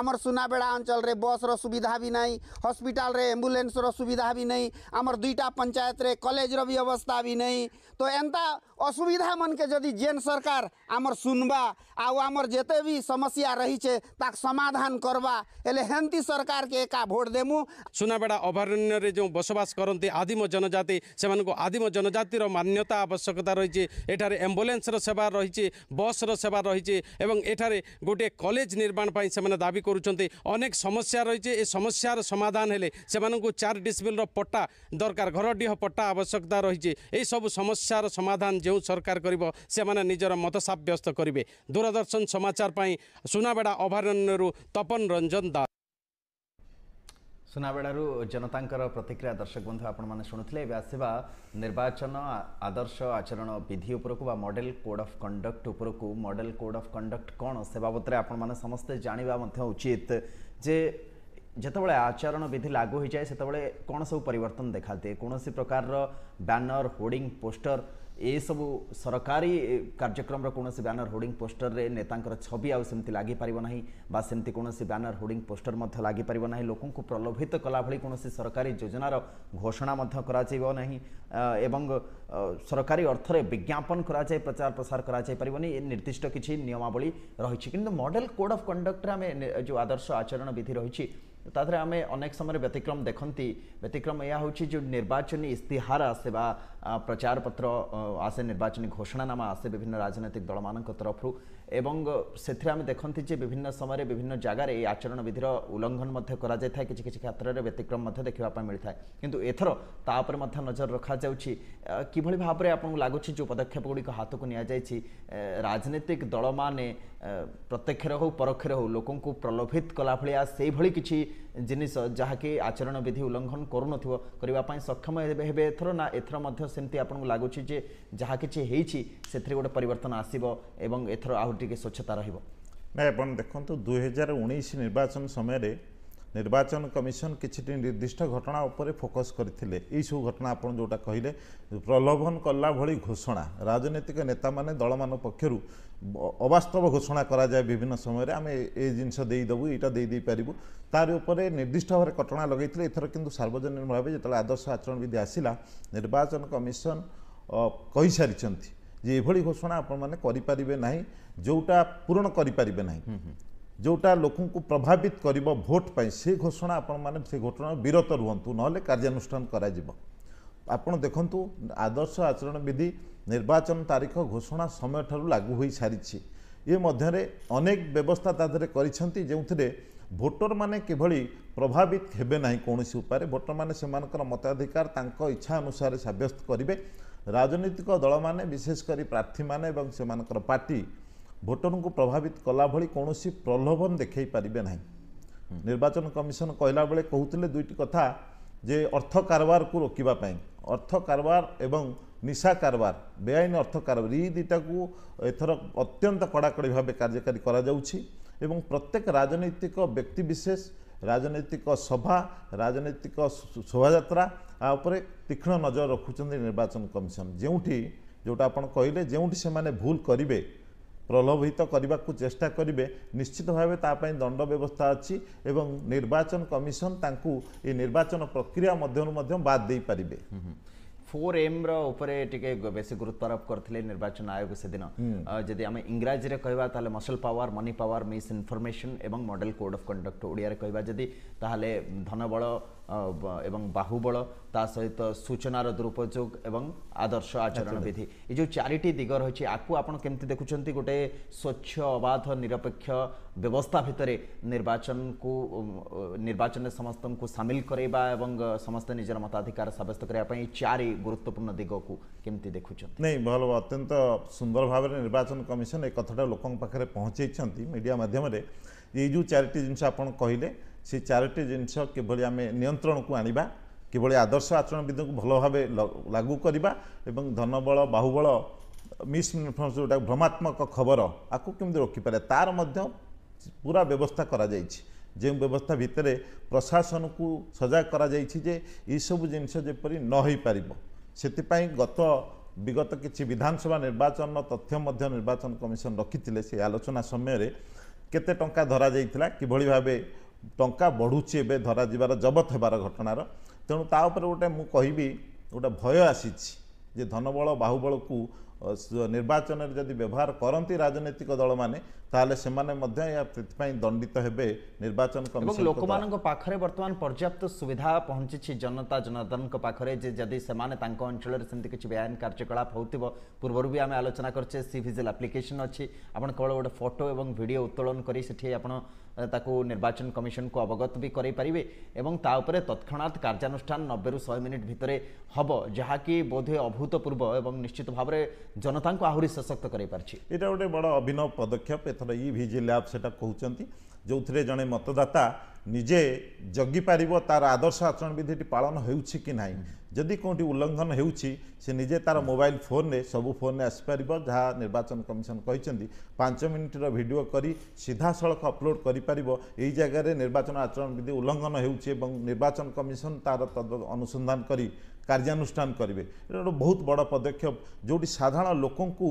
आमर सुनाबेड़ा अंचल रे बस रुविधा भी नहीं हस्पिटाल रे एम्बुलेंस सुविधा भी नहीं आमर दुईटा पंचायत रे कॉलेज रो भी अवस्था भी नहीं तो एंता অসুবিধা মানকে যদি জেন সরকার আমার শুনবা আউ আমার যেতে বি সমস্যা রয়েছে তাক সমাধান করবা এলে হেমতি সরকারকে একা ভোট দেমু সুনাবেড়া অভয়ারণ্যরে যে বসবাস করতে আদিম জনজাতি সে আদিম জনজাতির মান্যতা আবশ্যকতা রয়েছে এঠার আম্বুলেন্সর সেবা রয়েছে বসর সেবা রয়েছে এবং এঠারে গোটিয়ে কলেজ নির্মাণ পাই সে দাবি করছেন অনেক সমস্যা রয়েছে এ সমস্যার সমাধান হলে সে চার ডিসমিলর পট্টা দরকার ঘরডিহ পট্টা আবশ্যকতা রয়েছে এই সব সমস্যার সমাধান ଯେଉଁ ସରକାର କରିବ ସେମାନେ ନିଜର ମତ ସାବ୍ୟସ୍ତ କରିବେ ଦୂରଦର୍ଶନ ସମାଚାର ପାଇଁ ସୁନାବେଡ଼ା ଅଭୟାରଣ୍ୟରୁ ତପନ ରଞ୍ଜନ ଦାସ ସୁନାବେଡ଼ାରୁ ଜନତାଙ୍କର ପ୍ରତିକ୍ରିୟା ଦର୍ଶକ ବନ୍ଧୁ ଆପଣମାନେ ଶୁଣୁଥିଲେ ଏବେ ଆସିବା ନିର୍ବାଚନ ଆଦର୍ଶ ଆଚରଣ ବିଧି ଉପରକୁ ବା ମଡେଲ କୋଡ୍ ଅଫ୍ କଣ୍ଡକ୍ଟ ଉପରକୁ ମଡେଲ କୋଡ୍ ଅଫ୍ କଣ୍ଡକ୍ଟ କ'ଣ ସେ ବାବଦରେ ଆପଣମାନେ ସମସ୍ତେ ଜାଣିବା ମଧ୍ୟ ଉଚିତ ଯେ ଯେତେବେଳେ ଆଚରଣ ବିଧି ଲାଗୁ ହୋଇଯାଏ ସେତେବେଳେ କ'ଣ ସବୁ ପରିବର୍ତ୍ତନ ଦେଖାଦିଏ କୌଣସି ପ୍ରକାରର ବ୍ୟାନର ହୋର୍ଡିଂ ପୋଷ୍ଟର ଏସବୁ ସରକାରୀ କାର୍ଯ୍ୟକ୍ରମର କୌଣସି ବ୍ୟାନର ହୋର୍ଡିଂ ପୋଷ୍ଟରରେ ନେତାଙ୍କର ଛବି ଆଉ ସେମିତି ଲାଗିପାରିବ ନାହିଁ ବା ସେମିତି କୌଣସି ବ୍ୟାନର ହୋର୍ଡିଂ ପୋଷ୍ଟର ମଧ୍ୟ ଲାଗିପାରିବ ନାହିଁ ଲୋକଙ୍କୁ ପ୍ରଲୋଭିତ କଲାଭଳି କୌଣସି ସରକାରୀ ଯୋଜନାର ଘୋଷଣା ମଧ୍ୟ କରାଯିବ ନାହିଁ ଏବଂ ସରକାରୀ ଅର୍ଥରେ ବିଜ୍ଞାପନ କରାଯାଇ ପ୍ରଚାର ପ୍ରସାର କରାଯାଇପାରିବନି ଏ ନିର୍ଦ୍ଦିଷ୍ଟ କିଛି ନିୟମାବଳୀ ରହିଛି କିନ୍ତୁ ମଡେଲ କୋଡ୍ ଅଫ୍ କଣ୍ଡକ୍ଟରେ ଆମେ ଯେଉଁ ଆଦର୍ଶ ଆଚରଣ ବିଧି ରହିଛି ତା ଦେହରେ ଆମେ ଅନେକ ସମୟରେ ବ୍ୟତିକ୍ରମ ଦେଖନ୍ତି ବ୍ୟତିକ୍ରମ ଏହା ହେଉଛି ଯେଉଁ ନିର୍ବାଚନୀ ଇସ୍ତିହାର ଆସେ ବା ପ୍ରଚାରପତ୍ର ଆସେ ନିର୍ବାଚନୀ ଘୋଷଣାନାମା ଆସେ ବିଭିନ୍ନ ରାଜନୈତିକ ଦଳମାନଙ୍କ ତରଫରୁ এবং ସେଥିରେ ଆମେ ଦେଖନ୍ତି ଯେ ବିଭିନ୍ନ ସମୟରେ ବିଭିନ୍ନ ଜାଗାରେ ଏହି ଆଚରଣ ବିଧିର ଉଲ୍ଲଙ୍ଘନ ମଧ୍ୟ କରାଯାଇଥାଏ କିଛି କିଛି କ୍ଷେତ୍ରରେ ବ୍ୟତିକ୍ରମ ମଧ୍ୟ ଦେଖିବା ପାଇଁ ମିଳିଥାଏ କିନ୍ତୁ ଏଥର ତା ଉପରେ ମଧ୍ୟ ନଜର ରଖାଯାଉଛି କିଭଳି ଭାବରେ ଆପଣଙ୍କୁ ଲାଗୁଛି ଯେଉଁ ପଦକ୍ଷେପଗୁଡ଼ିକ ହାତକୁ ନିଆଯାଇଛି ରାଜନୈତିକ ଦଳମାନେ ପ୍ରତ୍ୟକ୍ଷରେ ହେଉ ପରୋକ୍ଷରେ ହେଉ ଲୋକଙ୍କୁ ପ୍ରଲୋଭିତ କଲା ଭଳିଆ ସେଇଭଳି କିଛି ଜିନିଷ ଯାହାକି ଆଚରଣ ବିଧି ଉଲ୍ଲଙ୍ଘନ କରୁନଥିବ କରିବା ପାଇଁ ସକ୍ଷମ ହେବେ ଏଥର ନା ଏଥର ମଧ୍ୟ ସେମିତି ଆପଣଙ୍କୁ ଲାଗୁଛି ଯେ ଯାହା କିଛି ହେଇଛି ସେଥିରେ ଗୋଟେ ପରିବର୍ତ୍ତନ ଆସିବ ଏବଂ ଏଥର ଆହୁରି ଟିକେ ସ୍ୱଚ୍ଛତା ରହିବ ନାଇଁ ଆପଣ ଦେଖନ୍ତୁ ଦୁଇହଜାର ଉଣେଇଶ ନିର୍ବାଚନ ସମୟରେ নির্বাচন কমিশন কিছুটি নির্দিষ্ট ঘটনা উপরে ফোকস করে এইসব ঘটনা আপনার যেটা কহিলেন প্রলোভন কলা ভি ঘোষণা রাজনৈতিক নেতা মানে দল মান পক্ষ অবাস্তব ঘোষণা করা যায় বিভিন্ন সময় আমি এই জিনিস দিয়েদেবু এইটা দিয়ে পারিবু তার উপরে নির্দিষ্ট ভাবে কটনা লগাই এথর কিন্তু সার্বজনীন ভাবে যেত আদর্শ আচরণ বিধি আসিলা নির্বাচন কমিশন কইসারি যে এইভাবে ঘোষণা আপনার করে না যেটা পূরণ করে না ଯେଉଁଟା ଲୋକଙ୍କୁ ପ୍ରଭାବିତ କରିବ ଭୋଟ୍ ପାଇଁ ସେ ଘୋଷଣା ଆପଣମାନେ ସେ ଘଟଣାରୁ ବିରତ ରୁହନ୍ତୁ ନହେଲେ କାର୍ଯ୍ୟାନୁଷ୍ଠାନ କରାଯିବ ଆପଣ ଦେଖନ୍ତୁ ଆଦର୍ଶ ଆଚରଣ ବିଧି ନିର୍ବାଚନ ତାରିଖ ଘୋଷଣା ସମୟଠାରୁ ଲାଗୁ ହୋଇସାରିଛି ଏ ମଧ୍ୟରେ ଅନେକ ବ୍ୟବସ୍ଥା ତା ଦେହରେ କରିଛନ୍ତି ଯେଉଁଥିରେ ଭୋଟରମାନେ କିଭଳି ପ୍ରଭାବିତ ହେବେ ନାହିଁ କୌଣସି ଉପାୟରେ ଭୋଟରମାନେ ସେମାନଙ୍କର ମତାଧିକାର ତାଙ୍କ ଇଚ୍ଛା ଅନୁସାରେ ସାବ୍ୟସ୍ତ କରିବେ ରାଜନୈତିକ ଦଳମାନେ ବିଶେଷ କରି ପ୍ରାର୍ଥୀମାନେ ଏବଂ ସେମାନଙ୍କର ପାର୍ଟି ଭୋଟରଙ୍କୁ ପ୍ରଭାବିତ କଲାଭଳି କୌଣସି ପ୍ରଲୋଭନ ଦେଖାଇ ପାରିବେ ନାହିଁ ନିର୍ବାଚନ କମିଶନ କହିଲା ବେଳେ କହୁଥିଲେ ଦୁଇଟି କଥା ଯେ ଅର୍ଥ କାରବାରକୁ ରୋକିବା ପାଇଁ ଅର୍ଥ କାରବାର ଏବଂ ନିଶା କାରବାର ବେଆଇନ ଅର୍ଥ କାରବାର ଏଇ ଦୁଇଟାକୁ ଏଥର ଅତ୍ୟନ୍ତ କଡ଼ାକଡ଼ି ଭାବେ କାର୍ଯ୍ୟକାରୀ କରାଯାଉଛି ଏବଂ ପ୍ରତ୍ୟେକ ରାଜନୈତିକ ବ୍ୟକ୍ତିବିଶେଷ ରାଜନୈତିକ ସଭା ରାଜନୈତିକ ଶୋଭାଯାତ୍ରା ଉପରେ ତୀକ୍ଷ୍ଣ ନଜର ରଖୁଛନ୍ତି ନିର୍ବାଚନ କମିଶନ ଯେଉଁଠି ଯେଉଁଟା ଆପଣ କହିଲେ ଯେଉଁଠି ସେମାନେ ଭୁଲ କରିବେ প্রলোভিত করা চেষ্টা করবে নিশ্চিত ভাবে তাপাই দণ্ড ব্যবস্থা অছি এবং নির্বাচন কমিশন তাঁকু এই নির্বাচন প্রক্রিয়া মধ্যে মধ্যে বাদ দিয়ে পারে ফোর এম রে টিকি বেশি গুরুত্ব আরোপ করলে নির্বাচন আয়োগ সেদিন যদি আমি ইংরাজি কহবা তাহলে muscle power money power misinformation এবং মডেল কোড অফ কন্ডক্ট ওড়িয়ার কহবা যদি তাহলে ধনবল এবং ବାହୁବଳ ତା ସହିତ ସୂଚନାର ଦୁରୁପଯୋଗ ଏବଂ ଆଦର୍ଶ ଆଚରଣ ବିଧି ଏ ଯେଉଁ ଚାରିଟି ଦିଗ ରହିଛି ଆକୁ ଆପଣ କେମିତି ଦେଖୁଛନ୍ତି ଗୋଟେ ସ୍ୱଚ୍ଛ ଅବାଧ ନିରପେକ୍ଷ ବ୍ୟବସ୍ଥା ଭିତରେ ନିର୍ବାଚନକୁ ନିର୍ବାଚନରେ ସମସ୍ତଙ୍କୁ ସାମିଲ କରାଇବା ଏବଂ ସମସ୍ତେ ନିଜର ମତାଧିକାର ସାବ୍ୟସ୍ତ କରିବା ପାଇଁ ଚାରି ଗୁରୁତ୍ୱପୂର୍ଣ୍ଣ ଦିଗକୁ କେମିତି ଦେଖୁଛନ୍ତି ନାଇଁ ଭଲ ଅତ୍ୟନ୍ତ ସୁନ୍ଦର ଭାବରେ ନିର୍ବାଚନ କମିଶନ ଏ କଥାଟା ଲୋକଙ୍କ ପାଖରେ ପହଞ୍ଚେଇଛନ୍ତି ମିଡ଼ିଆ ମାଧ୍ୟମରେ ଏଇ ଯେଉଁ ଚାରିଟି ଜିନିଷ ଆପଣ କହିଲେ ସେ ଚାରୋଟି ଜିନିଷ କିଭଳି ଆମେ ନିୟନ୍ତ୍ରଣକୁ ଆଣିବା କିଭଳି ଆଦର୍ଶ ଆଚରଣ ବିଦ୍ୟୁଙ୍କୁ ଭଲ ଭାବେ ଲାଗୁ କରିବା ଏବଂ ଧନବଳ ବାହୁବଳ ମିସ୍ଇନଫର୍ମେସନ୍ ଯେଉଁଟା ଭ୍ରମାତ୍ମକ ଖବର ଆକୁ କେମିତି ରୋକିପାରିବା ତା'ର ମଧ୍ୟ ପୁରା ବ୍ୟବସ୍ଥା କରାଯାଇଛି ଯେଉଁ ବ୍ୟବସ୍ଥା ଭିତରେ ପ୍ରଶାସନକୁ ସଜାଗ କରାଯାଇଛି ଯେ ଏସବୁ ଜିନିଷ ଯେପରି ନ ହୋଇପାରିବ ସେଥିପାଇଁ ଗତ ବିଗତ କିଛି ବିଧାନସଭା ନିର୍ବାଚନର ତଥ୍ୟ ମଧ୍ୟ ନିର୍ବାଚନ କମିଶନ ରଖିଥିଲେ ସେ ଆଲୋଚନା ସମୟରେ କେତେ ଟଙ୍କା ଧରାଯାଇଥିଲା କିଭଳି ଭାବେ ଟଙ୍କା ବଢ଼ୁଛି ଏବେ ଧରାଯିବାର ଜବତ ହେବାର ଘଟଣାର ତେଣୁ ତା ଉପରେ ଗୋଟେ ମୁଁ କହିବି ଗୋଟେ ଭୟ ଆସିଛି ଯେ ଧନବଳ ବାହୁବଳକୁ ନିର୍ବାଚନରେ ଯଦି ବ୍ୟବହାର କରନ୍ତି ରାଜନୈତିକ ଦଳମାନେ তাহলে সেমানে মধ্য এথিপাই দণ্ডিত হেবে নির্বাচন কমিশন লোকমানঙ্ক পাখরে বর্তমান পর্যাপ্ত সুবিধা পৌঁছিছি জনতা জনার্দনক পাখরে যে যদি সেমানে তাঙ্ক অঞ্চলের সেমতি কিছু বেআইন কার্যকলাপ হউতিব পূর্বরু বি আমি আলোচনা করছে সি ভিজিল আপ্লিকেশন অছি আপন কেবল গোটে ফটো এবং ভিডিও উত্তোলন করে সেটি আপন তাকে নির্বাচন কমিশন কমিশনকে অবগত বি করাই পারিবে এবং তা উপরে তৎক্ষণাৎ কার্যানুষ্ঠান নবেরু শহে মিনিট ভিতরে হব যাহা কি বোধহয় অভূতপূর্ব এবং নিশ্চিত ভাবে জনতাকে আহুরি সশক্ত করাই পারছি এটা গোটে বড় অভিনব পদক্ষেপ ଏଥର ଇ ଭିଜିଲ୍ ଆପ୍ ସେଇଟା କହୁଛନ୍ତି ଯେଉଁଥିରେ ଜଣେ ମତଦାତା ନିଜେ ଜଗିପାରିବ ତା'ର ଆଦର୍ଶ ଆଚରଣ ବିଧିଟି ପାଳନ ହେଉଛି କି ନାହିଁ ଯଦି କେଉଁଠି ଉଲ୍ଲଙ୍ଘନ ହେଉଛି ସେ ନିଜେ ତା'ର ମୋବାଇଲ ଫୋନରେ ସବୁ ଫୋନରେ ଆସିପାରିବ ଯାହା ନିର୍ବାଚନ କମିଶନ କହିଛନ୍ତି ପାଞ୍ଚ ମିନିଟର ଭିଡ଼ିଓ କରି ସିଧାସଳଖ ଅପଲୋଡ଼ କରିପାରିବ ଏଇ ଜାଗାରେ ନିର୍ବାଚନ ଆଚରଣ ବିଧି ଉଲ୍ଲଙ୍ଘନ ହେଉଛି ଏବଂ ନିର୍ବାଚନ କମିଶନ ତା'ର ଅନୁସନ୍ଧାନ କରି କାର୍ଯ୍ୟାନୁଷ୍ଠାନ କରିବେ ଏଇଟା ଗୋଟେ ବହୁତ ବଡ଼ ପଦକ୍ଷେପ ଯେଉଁଠି ସାଧାରଣ ଲୋକଙ୍କୁ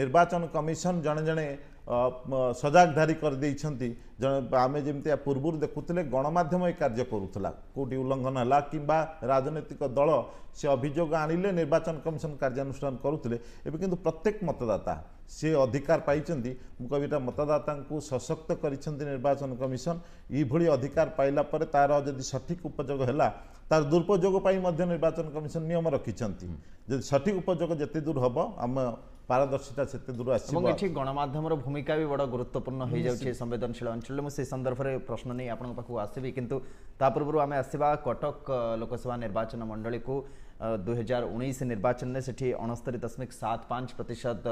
ନିର୍ବାଚନ କମିଶନ ଜଣେ ଜଣେ ସଜାଗଧାରୀ କରିଦେଇଛନ୍ତି ଜଣେ ଆମେ ଯେମିତି ପୂର୍ବରୁ ଦେଖୁଥିଲେ ଗଣମାଧ୍ୟମ ଏ କାର୍ଯ୍ୟ କରୁଥିଲା କେଉଁଠି ଉଲ୍ଲଙ୍ଘନ ହେଲା କିମ୍ବା ରାଜନୈତିକ ଦଳ ସେ ଅଭିଯୋଗ ଆଣିଲେ ନିର୍ବାଚନ କମିଶନ କାର୍ଯ୍ୟାନୁଷ୍ଠାନ କରୁଥିଲେ ଏବେ କିନ୍ତୁ ପ୍ରତ୍ୟେକ ମତଦାତା ସେ ଅଧିକାର ପାଇଛନ୍ତି ମୁଁ କହିବି ଏଇଟା ମତଦାତାଙ୍କୁ ସଶକ୍ତ କରିଛନ୍ତି ନିର୍ବାଚନ କମିଶନ ଏଇଭଳି ଅଧିକାର ପାଇଲା ପରେ ତା'ର ଯଦି ସଠିକ୍ ଉପଯୋଗ ହେଲା তার দুর্পযোগ নির্বাচন কমিশন নিয়ম রক্ষিছেন যদি সঠিক উপযোগ যেতে দূর হব আমি पारदर्शिता से दूर आठ गणमाम भूमिका भी बड़ा गुरुत्वपूर्ण हो जाए संवेदनशील अंचल में सन्दर्भ में प्रश्न नहीं आपंप आसवि कितु तापूर्व आम आसवा कटक लोकसभा निर्वाचन मंडली को दुई हजार उन्नीस निर्वाचन से दशमिक सात पाँच प्रतिशत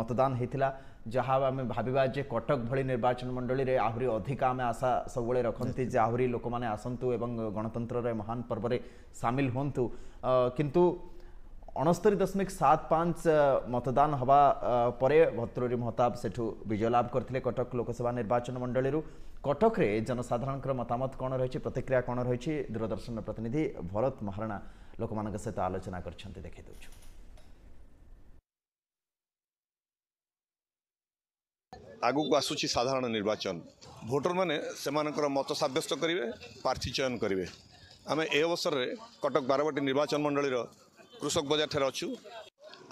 मतदान होता जहाँ आम भाविया जे कटक भली निर्वाचन मंडली में आहरी अधिक आम आशा सब रखती जे आहरी लोक मैंने आसतु और गणतंत्र महान पर्व सामिल हूँ किंतु ଅଣସ୍ତରୀ ଦଶମିକ ସାତ ପାଞ୍ଚ ମତଦାନ ହେବା ପରେ ଭର୍ତ୍ତୃରୀ ମହତାବ ସେଠୁ ବିଜୟ ଲାଭ କରିଥିଲେ କଟକ ଲୋକସଭା ନିର୍ବାଚନ ମଣ୍ଡଳୀରୁ କଟକରେ ଜନସାଧାରଣଙ୍କର ମତାମତ କ'ଣ ରହିଛି ପ୍ରତିକ୍ରିୟା କ'ଣ ରହିଛି ଦୂରଦର୍ଶନର ପ୍ରତିନିଧି ଭରତ ମହାରଣା ଲୋକମାନଙ୍କ ସହିତ ଆଲୋଚନା କରିଛନ୍ତି ଦେଖାଇ ଦେଉଛୁ ଆଗକୁ ଆସୁଛି ସାଧାରଣ ନିର୍ବାଚନ ଭୋଟରମାନେ ସେମାନଙ୍କର ମତ ସାବ୍ୟସ୍ତ କରିବେ ପ୍ରାର୍ଥୀ ଚୟନ କରିବେ ଆମେ ଏ ଅବସରରେ କଟକ ବାରବାଟୀ ନିର୍ବାଚନ ମଣ୍ଡଳୀର କୃଷକ ବଜାରଠାରେ ଅଛୁ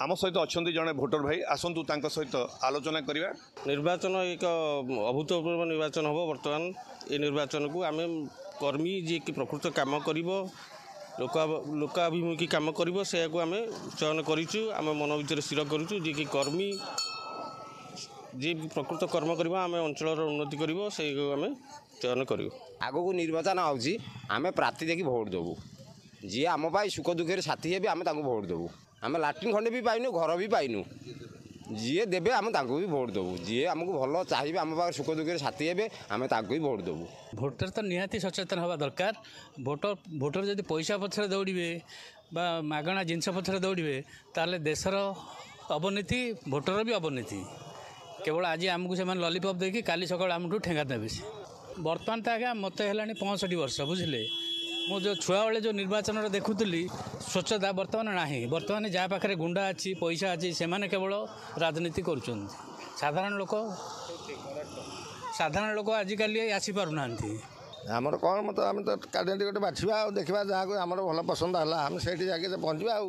ଆମ ସହିତ ଅଛନ୍ତି ଜଣେ ଭୋଟର ଭାଇ ଆସନ୍ତୁ ତାଙ୍କ ସହିତ ଆଲୋଚନା କରିବା ନିର୍ବାଚନ ଏକ ଅଭୂତପୂର୍ବ ନିର୍ବାଚନ ହେବ ବର୍ତ୍ତମାନ ଏ ନିର୍ବାଚନକୁ ଆମେ କର୍ମୀ ଯିଏକି ପ୍ରକୃତ କାମ କରିବ ଲୋକ ଲୋକାଭିମୁଖୀ କାମ କରିବ ସେୟାକୁ ଆମେ ଚୟନ କରିଛୁ ଆମ ମନ ଭିତରେ ସ୍ଥିର କରୁଛୁ ଯିଏକି କର୍ମୀ ଯିଏ ପ୍ରକୃତ କର୍ମ କରିବ ଆମେ ଅଞ୍ଚଳର ଉନ୍ନତି କରିବ ସେଇକୁ ଆମେ ଚୟନ କରିବୁ ଆଗକୁ ନିର୍ବାଚନ ହେଉଛି ଆମେ ପ୍ରାର୍ଥୀ ଦେଖି ଭୋଟ୍ ଦେବୁ ଯିଏ ଆମ ପାଇଁ ସୁଖ ଦୁଃଖରେ ସାଥୀ ହେବେ ଆମେ ତାଙ୍କୁ ଭୋଟ୍ ଦେବୁ ଆମେ ଲାଟ୍ରିନ୍ ଖଣ୍ଡେ ବି ପାଇନୁ ଘର ବି ପାଇନୁ ଯିଏ ଦେବେ ଆମେ ତାଙ୍କୁ ବି ଭୋଟ୍ ଦେବୁ ଯିଏ ଆମକୁ ଭଲ ଚାହିଁବେ ଆମ ପାଖରେ ସୁଖ ଦୁଃଖରେ ସାଥୀ ହେବେ ଆମେ ତାଙ୍କୁ ବି ଭୋଟ୍ ଦେବୁ ଭୋଟର ତ ନିହାତି ସଚେତନ ହେବା ଦରକାର ଭୋଟର ଭୋଟର ଯଦି ପଇସା ପଛରେ ଦୌଡ଼ିବେ ବା ମାଗଣା ଜିନିଷ ପଛରେ ଦୌଡ଼ିବେ ତାହେଲେ ଦେଶର ଅବନୀତି ଭୋଟର ବି ଅବନୀତି କେବଳ ଆଜି ଆମକୁ ସେମାନେ ଲଲିପପ୍ ଦେଇକି କାଲି ସକାଳେ ଆମଠୁ ଠେଙ୍ଗା ଦେବେ ବର୍ତ୍ତମାନ ତ ଆଜ୍ଞା ମୋତେ ହେଲାଣି ପଞ୍ଚଷଠି ବର୍ଷ ବୁଝିଲେ ମୁଁ ଯେଉଁ ଛୁଆବେଳେ ଯେଉଁ ନିର୍ବାଚନରେ ଦେଖୁଥିଲି ସ୍ୱଚ୍ଛତା ବର୍ତ୍ତମାନ ନାହିଁ ବର୍ତ୍ତମାନ ଯାହା ପାଖରେ ଗୁଣ୍ଡା ଅଛି ପଇସା ଅଛି ସେମାନେ କେବଳ ରାଜନୀତି କରୁଛନ୍ତି ସାଧାରଣ ଲୋକ ସାଧାରଣ ଲୋକ ଆଜିକାଲି ଆସିପାରୁନାହାନ୍ତି ଆମର କ'ଣ ମତ ଆମେ ତ କ୍ୟାଣ୍ଡିଡେଟ୍ ଗୋଟେ ବାଛିବା ଆଉ ଦେଖିବା ଯାହାକୁ ଆମର ଭଲ ପସନ୍ଦ ହେଲା ଆମେ ସେଇଠି ଯାଇକି ପହଞ୍ଚିବା ଆଉ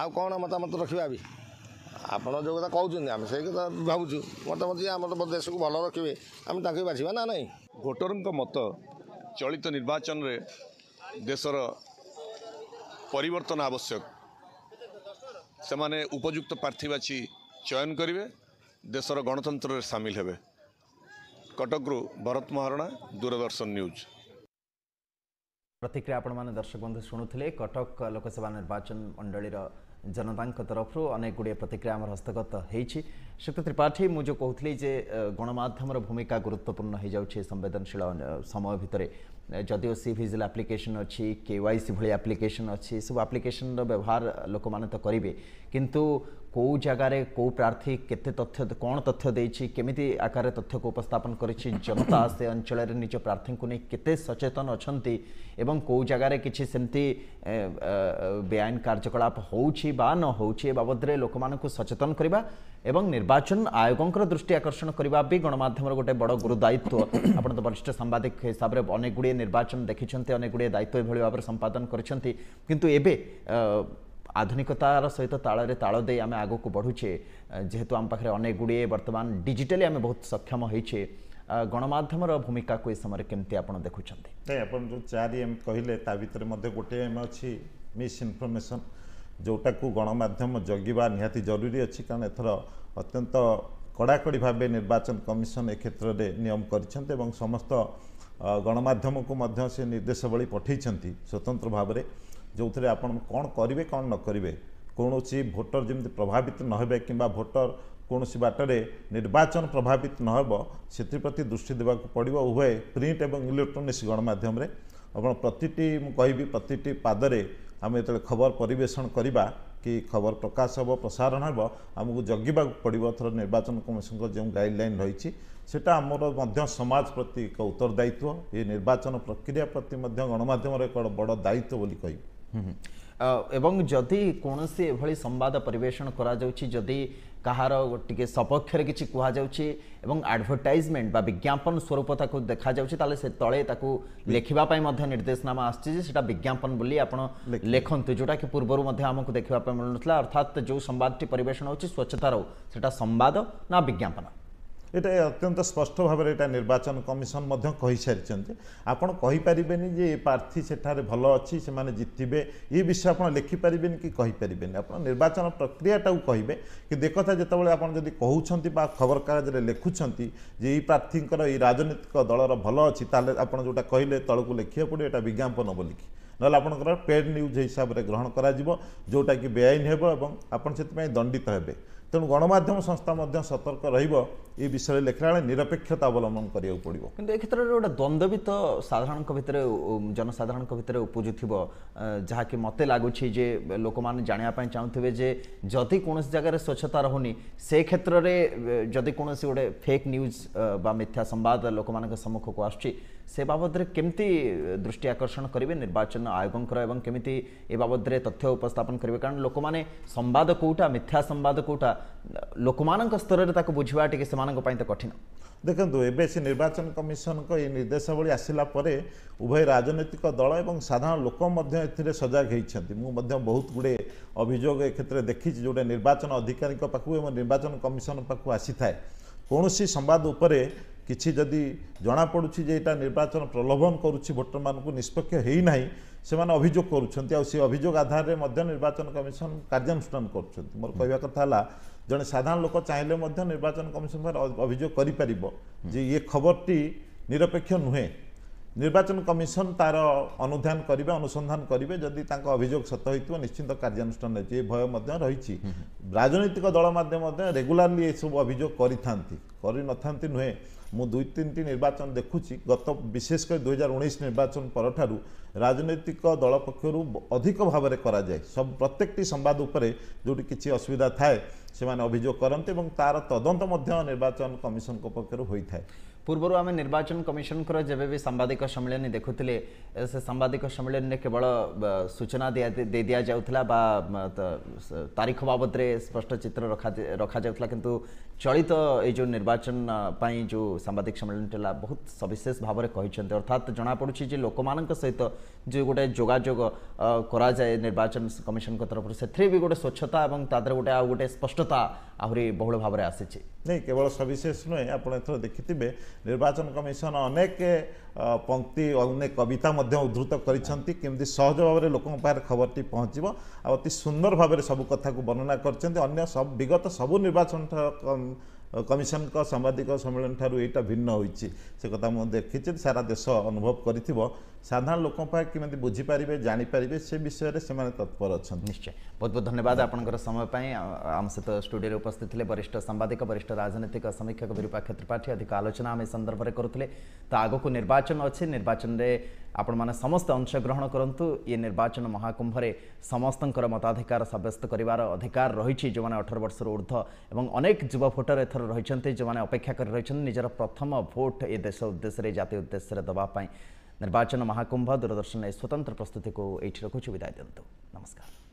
ଆଉ କ'ଣ ମତାମତ ରଖିବା ବି ଆପଣ ଯେଉଁ କଥା କହୁଛନ୍ତି ଆମେ ସେଇ କଥା ଭାବୁଛୁ ମତାମତ ଯେ ଆମର ଦେଶକୁ ଭଲ ରଖିବେ ଆମେ ତାଙ୍କୁ ବାଛିବା ନା ନାହିଁ ଭୋଟରଙ୍କ ମତ ଚଳିତ ନିର୍ବାଚନରେ ଦେଶର ପରିବର୍ତ୍ତନ ଆବଶ୍ୟକ ସେମାନେ ଉପଯୁକ୍ତ ପ୍ରାର୍ଥୀ ବାଛି ଚୟନ କରିବେ ଦେଶର ଗଣତନ୍ତ୍ରରେ ସାମିଲ ହେବେ କଟକରୁ ଭରତ ମହାରଣା ଦୂରଦର୍ଶନ ନ୍ୟୁଜ୍ ପ୍ରତିକ୍ରିୟା ଆପଣମାନେ ଦର୍ଶକ ବନ୍ଧୁ ଶୁଣୁଥିଲେ କଟକ ଲୋକସଭା ନିର୍ବାଚନ ମଣ୍ଡଳୀର ଜନତାଙ୍କ ତରଫରୁ ଅନେକ ଗୁଡ଼ିଏ ପ୍ରତିକ୍ରିୟା ଆମର ହସ୍ତଗତ ହୋଇଛି শ্বেত ত্রিপাঠী ମୁଁ ଯେଉଁ କହୁଥିଲି ଯେ ଗଣମାଧ୍ୟମର ଭୂମିକା ଗୁରୁତ୍ୱପୂର୍ଣ୍ଣ ହୋଇଯାଉଛି ସମ୍ବେଦନଶୀଳ ସମୟ ଭିତରେ ଯଦିଓ ସି ଭିଜିଲ୍ ଆପ୍ଲିକେସନ୍ ଅଛି କେ ୱାଇ ସି ଭଳି ଆପ୍ଲିକେସନ୍ ଅଛି ଏସବୁ ଆପ୍ଲିକେସନ୍ର ବ୍ୟବହାର ଲୋକମାନେ ତ କରିବେ କିନ୍ତୁ କେଉଁ ଜାଗାରେ କେଉଁ ପ୍ରାର୍ଥୀ କେତେ ତଥ୍ୟ କ'ଣ ତଥ୍ୟ ଦେଇଛି କେମିତି ଆକାରରେ ତଥ୍ୟକୁ ଉପସ୍ଥାପନ କରିଛି ଜନତା ସେ ଅଞ୍ଚଳରେ ନିଜ ପ୍ରାର୍ଥୀଙ୍କୁ ନେଇ କେତେ ସଚେତନ ଅଛନ୍ତି ଏବଂ କେଉଁ ଜାଗାରେ କିଛି ସେମିତି ବେଆଇନ କାର୍ଯ୍ୟକଳାପ ହେଉଛି ବା ନ ହେଉଛି ଏ ବାବଦରେ ଲୋକମାନଙ୍କୁ ସଚେତନ କରିବା ଏବଂ ନିର୍ବାଚନ ଆୟୋଗଙ୍କର ଦୃଷ୍ଟି ଆକର୍ଷଣ କରିବା ବି ଗଣମାଧ୍ୟମର ଗୋଟେ ବଡ଼ ଗୁରୁ ଦାୟିତ୍ୱ ଆପଣ ତ ବରିଷ୍ଠ ସାମ୍ବାଦିକ ହିସାବରେ ଅନେକ ଗୁଡ଼ିଏ ନିର୍ବାଚନ ଦେଖିଛନ୍ତି ଅନେକ ଗୁଡ଼ିଏ ଦାୟିତ୍ୱ ଏଭଳି ଭାବରେ ସମ୍ପାଦନ କରିଛନ୍ତି କିନ୍ତୁ ଏବେ ଆଧୁନିକତାର ସହିତ ତାଳରେ ତାଳ ଦେଇ ଆମେ ଆଗକୁ ବଢ଼ୁଛେ ଯେହେତୁ ଆମ ପାଖରେ ଅନେକ ଗୁଡ଼ିଏ ବର୍ତ୍ତମାନ ଡିଜିଟାଲି ଆମେ ବହୁତ ସକ୍ଷମ ହେଇଛେ ଗଣମାଧ୍ୟମର ଭୂମିକାକୁ ଏ ସମୟରେ କେମିତି ଆପଣ ଦେଖୁଛନ୍ତି ଆପଣ ଯେଉଁ ଚାରି ଏମ୍ କହିଲେ ତା ଭିତରେ ମଧ୍ୟ ଗୋଟିଏ ଏମ୍ ଅଛି ମିସ୍ ଇନଫର୍ମେସନ୍ ଯେଉଁଟାକୁ ଗଣମାଧ୍ୟମ ଜଗିବା ନିହାତି ଜରୁରୀ ଅଛି କାରଣ ଏଥର ଅତ୍ୟନ୍ତ କଡ଼ାକଡ଼ି ଭାବେ ନିର୍ବାଚନ କମିଶନ ଏ କ୍ଷେତ୍ରରେ ନିୟମ କରିଛନ୍ତି ଏବଂ ସମସ୍ତ ଗଣମାଧ୍ୟମକୁ ମଧ୍ୟ ସେ ନିର୍ଦ୍ଦେଶାବଳୀ ପଠାଇଛନ୍ତି ସ୍ୱତନ୍ତ୍ର ଭାବରେ ଯେଉଁଥିରେ ଆପଣ କ'ଣ କରିବେ କ'ଣ ନ କରିବେ କୌଣସି ଭୋଟର ଯେମିତି ପ୍ରଭାବିତ ନ ହେବେ କିମ୍ବା ଭୋଟର କୌଣସି ବାଟରେ ନିର୍ବାଚନ ପ୍ରଭାବିତ ନ ହେବ ସେଥିପ୍ରତି ଦୃଷ୍ଟି ଦେବାକୁ ପଡ଼ିବ ଉଭୟ ପ୍ରିଣ୍ଟ ଏବଂ ଇଲେକ୍ଟ୍ରୋନିକ୍ସ ଗଣମାଧ୍ୟମରେ ଆପଣ ପ୍ରତିଟି ମୁଁ କହିବି ପ୍ରତିଟି ପାଦରେ ଆମେ ଯେତେବେଳେ ଖବର ପରିବେଷଣ କରିବା କି ଖବର ପ୍ରକାଶ ହେବ ପ୍ରସାରଣ ହେବ ଆମକୁ ଜଗିବାକୁ ପଡ଼ିବ ଥର ନିର୍ବାଚନ କମିଶନଙ୍କ ଯେଉଁ ଗାଇଡ଼ଲାଇନ୍ ରହିଛି ସେଇଟା ଆମର ମଧ୍ୟ ସମାଜ ପ୍ରତି ଏକ ଉତ୍ତରଦାୟିତ୍ୱ ଏ ନିର୍ବାଚନ ପ୍ରକ୍ରିୟା ପ୍ରତି ମଧ୍ୟ ଗଣମାଧ୍ୟମର ଏକ ବଡ଼ ଦାୟିତ୍ୱ ବୋଲି କହିବି ଏବଂ ଯଦି କୌଣସି ଏଭଳି ସମ୍ବାଦ ପରିବେଷଣ କରାଯାଉଛି ଯଦି কাহার টিকি সপক্ষে কিছু কুহযাচ্ছে এবং আডভর্টাইজমেন্ট বা বিজ্ঞাপন স্বরূপ তাকে দেখা যাচ্ছে তাহলে সে তলে তাকে লেখা নির্দেশনামা আসছে যে সেটা বিজ্ঞাপন বলে আপনার লেখন্তু যেটা কি পূর্বর আমাকে দেখা মিলুনলা অর্থাৎ যে সম্বাদটি পরিবেশন হচ্ছে স্বচ্ছতার সেটা সম্বাদ না বিজ্ঞাপন এটা অত্যন্ত স্পষ্ট ভাবে এটা নির্বাচন কমিশন ମଧ୍ୟ କହିସାରିଛନ୍ତି ଆପଣ କହିପାରିବେନି ଯେ ଏ ପ୍ରାର୍ଥୀ ସେଠାରେ ଭଲ ଅଛି ସେମାନେ ଜିତିବେ ଏ ବିଷୟ ଆପଣ ଲେଖିପାରିବେନି କି କହିପାରିବେନି ଆପଣ ନିର୍ବାଚନ ପ୍ରକ୍ରିୟାଟାକୁ କହିବେ କିନ୍ତୁ ଏକଥା ଯେତେବେଳେ ଆପଣ ଯଦି କହୁଛନ୍ତି ବା ଖବରକାଗଜରେ ଲେଖୁଛନ୍ତି ଯେ ଏଇ ପ୍ରାର୍ଥୀଙ୍କର ଏଇ ରାଜନୈତିକ ଦଳର ଭଲ ଅଛି ତାହେଲେ ଆପଣ ଯେଉଁଟା କହିଲେ ତଳକୁ ଲେଖିବାକୁ ପଡ଼ିବ ଏଇଟା ବିଜ୍ଞାପନ ବୋଲିକି ନହେଲେ ଆପଣଙ୍କର ପେଡ୍ ନ୍ୟୁଜ୍ ହିସାବରେ ଗ୍ରହଣ କରାଯିବ ଯେଉଁଟାକି ବେଆଇନ ହେବ ଏବଂ ଆପଣ ସେଥିପାଇଁ ଦଣ୍ଡିତ ହେବେ ତେଣୁ ଗଣମାଧ୍ୟମ ସଂସ୍ଥା ମଧ୍ୟ ସତର୍କ ରହିବ ଏ ବିଷୟରେ ଲେଖିଲା ବେଳେ ନିରପେକ୍ଷତା ଅବଲମ୍ବନ କରିବାକୁ ପଡ଼ିବ କିନ୍ତୁ ଏ କ୍ଷେତ୍ରରେ ଗୋଟେ ଦ୍ୱନ୍ଦ୍ୱ ବି ତ ସାଧାରଣଙ୍କ ଭିତରେ ଜନସାଧାରଣଙ୍କ ଭିତରେ ଉପୁଜୁଥିବ ଯାହାକି ମୋତେ ଲାଗୁଛି ଯେ ଲୋକମାନେ ଜାଣିବା ପାଇଁ ଚାହୁଁଥିବେ ଯେ ଯଦି କୌଣସି ଜାଗାରେ ସ୍ୱଚ୍ଛତା ରହୁନି ସେ କ୍ଷେତ୍ରରେ ଯଦି କୌଣସି ଗୋଟେ ଫେକ୍ ନ୍ୟୁଜ୍ ବା ମିଥ୍ୟା ସମ୍ବାଦ ଲୋକମାନଙ୍କ ସମ୍ମୁଖକୁ ଆସୁଛି ସେ ବାବଦରେ କେମିତି ଦୃଷ୍ଟି ଆକର୍ଷଣ କରିବେ ନିର୍ବାଚନ ଆୟୋଗଙ୍କର ଏବଂ କେମିତି ଏ ବାବଦରେ ତଥ୍ୟ ଉପସ୍ଥାପନ କରିବେ କାରଣ ଲୋକମାନେ ସମ୍ବାଦ କେଉଁଟା ମିଥ୍ୟା ସମ୍ବାଦ କେଉଁଟା ଲୋକମାନଙ୍କ ସ୍ତରରେ ତାକୁ ବୁଝିବା ଟିକେ ସେମାନଙ୍କ ପାଇଁ ତ କଠିନ ଦେଖନ୍ତୁ ଏବେ ସେ ନିର୍ବାଚନ କମିଶନଙ୍କ ଏଇ ନିର୍ଦ୍ଦେଶାବଳୀ ଆସିଲା ପରେ ଉଭୟ ରାଜନୈତିକ ଦଳ ଏବଂ ସାଧାରଣ ଲୋକ ମଧ୍ୟ ଏଥିରେ ସଜାଗ ହୋଇଛନ୍ତି ମୁଁ ମଧ୍ୟ ବହୁତ ଗୁଡ଼ିଏ ଅଭିଯୋଗ ଏ କ୍ଷେତ୍ରରେ ଦେଖିଛି ଯେଉଁଟା ନିର୍ବାଚନ ଅଧିକାରୀଙ୍କ ପାଖକୁ ଏବଂ ନିର୍ବାଚନ କମିଶନ ପାଖକୁ ଆସିଥାଏ କୌଣସି ସମ୍ବାଦ ଉପରେ କିଛି ଯଦି ଜଣାପଡ଼ୁଛି ଯେ ଏଇଟା ନିର୍ବାଚନ ପ୍ରଲୋଭନ କରୁଛି ଭୋଟରମାନଙ୍କୁ ନିଷ୍ପକ୍ଷ ହେଇନାହିଁ ସେମାନେ ଅଭିଯୋଗ କରୁଛନ୍ତି ଆଉ ସେ ଅଭିଯୋଗ ଆଧାରରେ ମଧ୍ୟ ନିର୍ବାଚନ କମିଶନ କାର୍ଯ୍ୟାନୁଷ୍ଠାନ କରୁଛନ୍ତି ମୋର କହିବା କଥା ହେଲା ଜଣେ ସାଧାରଣ ଲୋକ ଚାହିଁଲେ ମଧ୍ୟ ନିର୍ବାଚନ କମିଶନ ଅଭିଯୋଗ କରିପାରିବ ଯେ ଇଏ ଖବରଟି ନିରପେକ୍ଷ ନୁହେଁ ନିର୍ବାଚନ କମିଶନ ତାର ଅନୁଧ୍ୟାନ କରିବେ ଅନୁସନ୍ଧାନ କରିବେ ଯଦି ତାଙ୍କ ଅଭିଯୋଗ ସତ ହୋଇଥିବ ନିଶ୍ଚିନ୍ତ କାର୍ଯ୍ୟାନୁଷ୍ଠାନ ନେଇଛି ଏ ଭୟ ମଧ୍ୟ ରହିଛି ରାଜନୈତିକ ଦଳ ମଧ୍ୟ ରେଗୁଲାରଲି ଏସବୁ ଅଭିଯୋଗ କରିଥାନ୍ତି କରିନଥାନ୍ତି ନୁହେଁ ମୁଁ ଦୁଇ ତିନିଟି ନିର୍ବାଚନ ଦେଖୁଛି ଗତ ବିଶେଷ କରି ଦୁଇହଜାର ଉଣେଇଶ ନିର୍ବାଚନ ପରଠାରୁ ରାଜନୈତିକ ଦଳ ପକ୍ଷରୁ ଅଧିକ ଭାବରେ କରାଯାଏ ସବୁ ପ୍ରତ୍ୟେକଟି ସମ୍ବାଦ ଉପରେ ଯେଉଁଠି କିଛି ଅସୁବିଧା ଥାଏ ସେମାନେ ଅଭିଯୋଗ କରନ୍ତି ଏବଂ ତାର ତଦନ୍ତ ମଧ୍ୟ ନିର୍ବାଚନ କମିଶନଙ୍କ ପକ୍ଷରୁ ହୋଇଥାଏ ପୂର୍ବରୁ ଆମେ ନିର୍ବାଚନ କମିଶନଙ୍କର ଯେବେ ବି ସାମ୍ବାଦିକ ସମ୍ମିଳନୀ ଦେଖୁଥିଲେ ସେ ସାମ୍ବାଦିକ ସମ୍ମିଳନୀରେ କେବଳ ସୂଚନା ଦେଇ ଦିଆଯାଉଥିଲା ବା ତାରିଖ ବାବଦରେ ସ୍ପଷ୍ଟ ଚିତ୍ର ରଖାଯାଉଥିଲା କିନ୍ତୁ চলিত এই যে নির্বাচন পাই যে সাংবাদিক সম্মেলন লা বহু সবিশেষ ভাবে কিন্তু অর্থাৎ জনাপড়ুছি যে লোক সহিত যে গোটে যোগাযোগ করা যায় নির্বাচন কমিশন তরফ সে গোটে স্বচ্ছতা এবং তাদের গোটে আউ গোটে স্পষ্টতা আহরি বহুল ভাবে আসিছে নাই কেবল সবিশেষ নয় আপনার এথর দেখিবে নির্বাচন কমিশন অনেক ପଙ୍କ୍ତି ଅନେକ କବିତା ମଧ୍ୟ ଉଦ୍ଧୃତ କରିଛନ୍ତି କେମିତି ସହଜ ଭାବରେ ଲୋକଙ୍କ ପାଖରେ ଖବରଟି ପହଞ୍ଚିବ ଆଉ ଅତି ସୁନ୍ଦର ଭାବରେ ସବୁ କଥାକୁ ବର୍ଣ୍ଣନା କରିଛନ୍ତି ଅନ୍ୟ ସବୁ ବିଗତ ସବୁ ନିର୍ବାଚନ କମିଶନଙ୍କ ସାମ୍ବାଦିକ ସମ୍ମିଳନୀ ଠାରୁ ଏଇଟା ଭିନ୍ନ ହୋଇଛି ସେ କଥା ମୁଁ ଦେଖିଛି ସାରା ଦେଶ ଅନୁଭବ କରିଥିବ ସାଧାରଣ ଲୋକଙ୍କ ପାଇଁ କେମିତି ବୁଝିପାରିବେ ଜାଣିପାରିବେ ସେ ବିଷୟରେ ସେମାନେ ତତ୍ପର ଅଛନ୍ତି ନିଶ୍ଚୟ ବହୁତ ବହୁତ ଧନ୍ୟବାଦ ଆପଣଙ୍କର ସମୟ ପାଇଁ ଆମ ସହିତ ଷ୍ଟୁଡ଼ିଓରେ ଉପସ୍ଥିତ ଥିଲେ ବରିଷ୍ଠ ସାମ୍ବାଦିକ ବରିଷ୍ଠ ରାଜନୈତିକ ସମୀକ୍ଷକ ବିରୂପାକ୍ଷ ତ୍ରିପାଠୀ ଅଧିକ ଆଲୋଚନା ଆମେ ସନ୍ଦର୍ଭରେ କରୁଥିଲେ ତ ଆଗକୁ ନିର୍ବାଚନ ଅଛି ନିର୍ବାଚନରେ ଆପଣମାନେ ସମସ୍ତେ ଅଂଶଗ୍ରହଣ କରନ୍ତୁ ଏ ନିର୍ବାଚନ ମହାକୁମ୍ଭରେ ସମସ୍ତଙ୍କର ମତାଧିକାର ସାବ୍ୟସ୍ତ କରିବାର ଅଧିକାର ରହିଛି ଯେଉଁମାନେ ଅଠର ବର୍ଷରୁ ଉର୍ଦ୍ଧ୍ୱ ଏବଂ ଅନେକ ଯୁବ ଭୋଟର ଏଥର ରହିଛନ୍ତି ଯେଉଁମାନେ ଅପେକ୍ଷା କରି ରହିଛନ୍ତି ନିଜର ପ୍ରଥମ ଭୋଟ୍ ଏ ଦେଶ ଉଦ୍ଦେଶ୍ୟରେ ଜାତି ଉଦ୍ଦେଶ୍ୟରେ ଦେବା ପାଇଁ निर्वाचन महाकुंभ दूरदर्शन स्वतंत्र प्रस्तुति को ये रखु विदाय दिंतु नमस्कार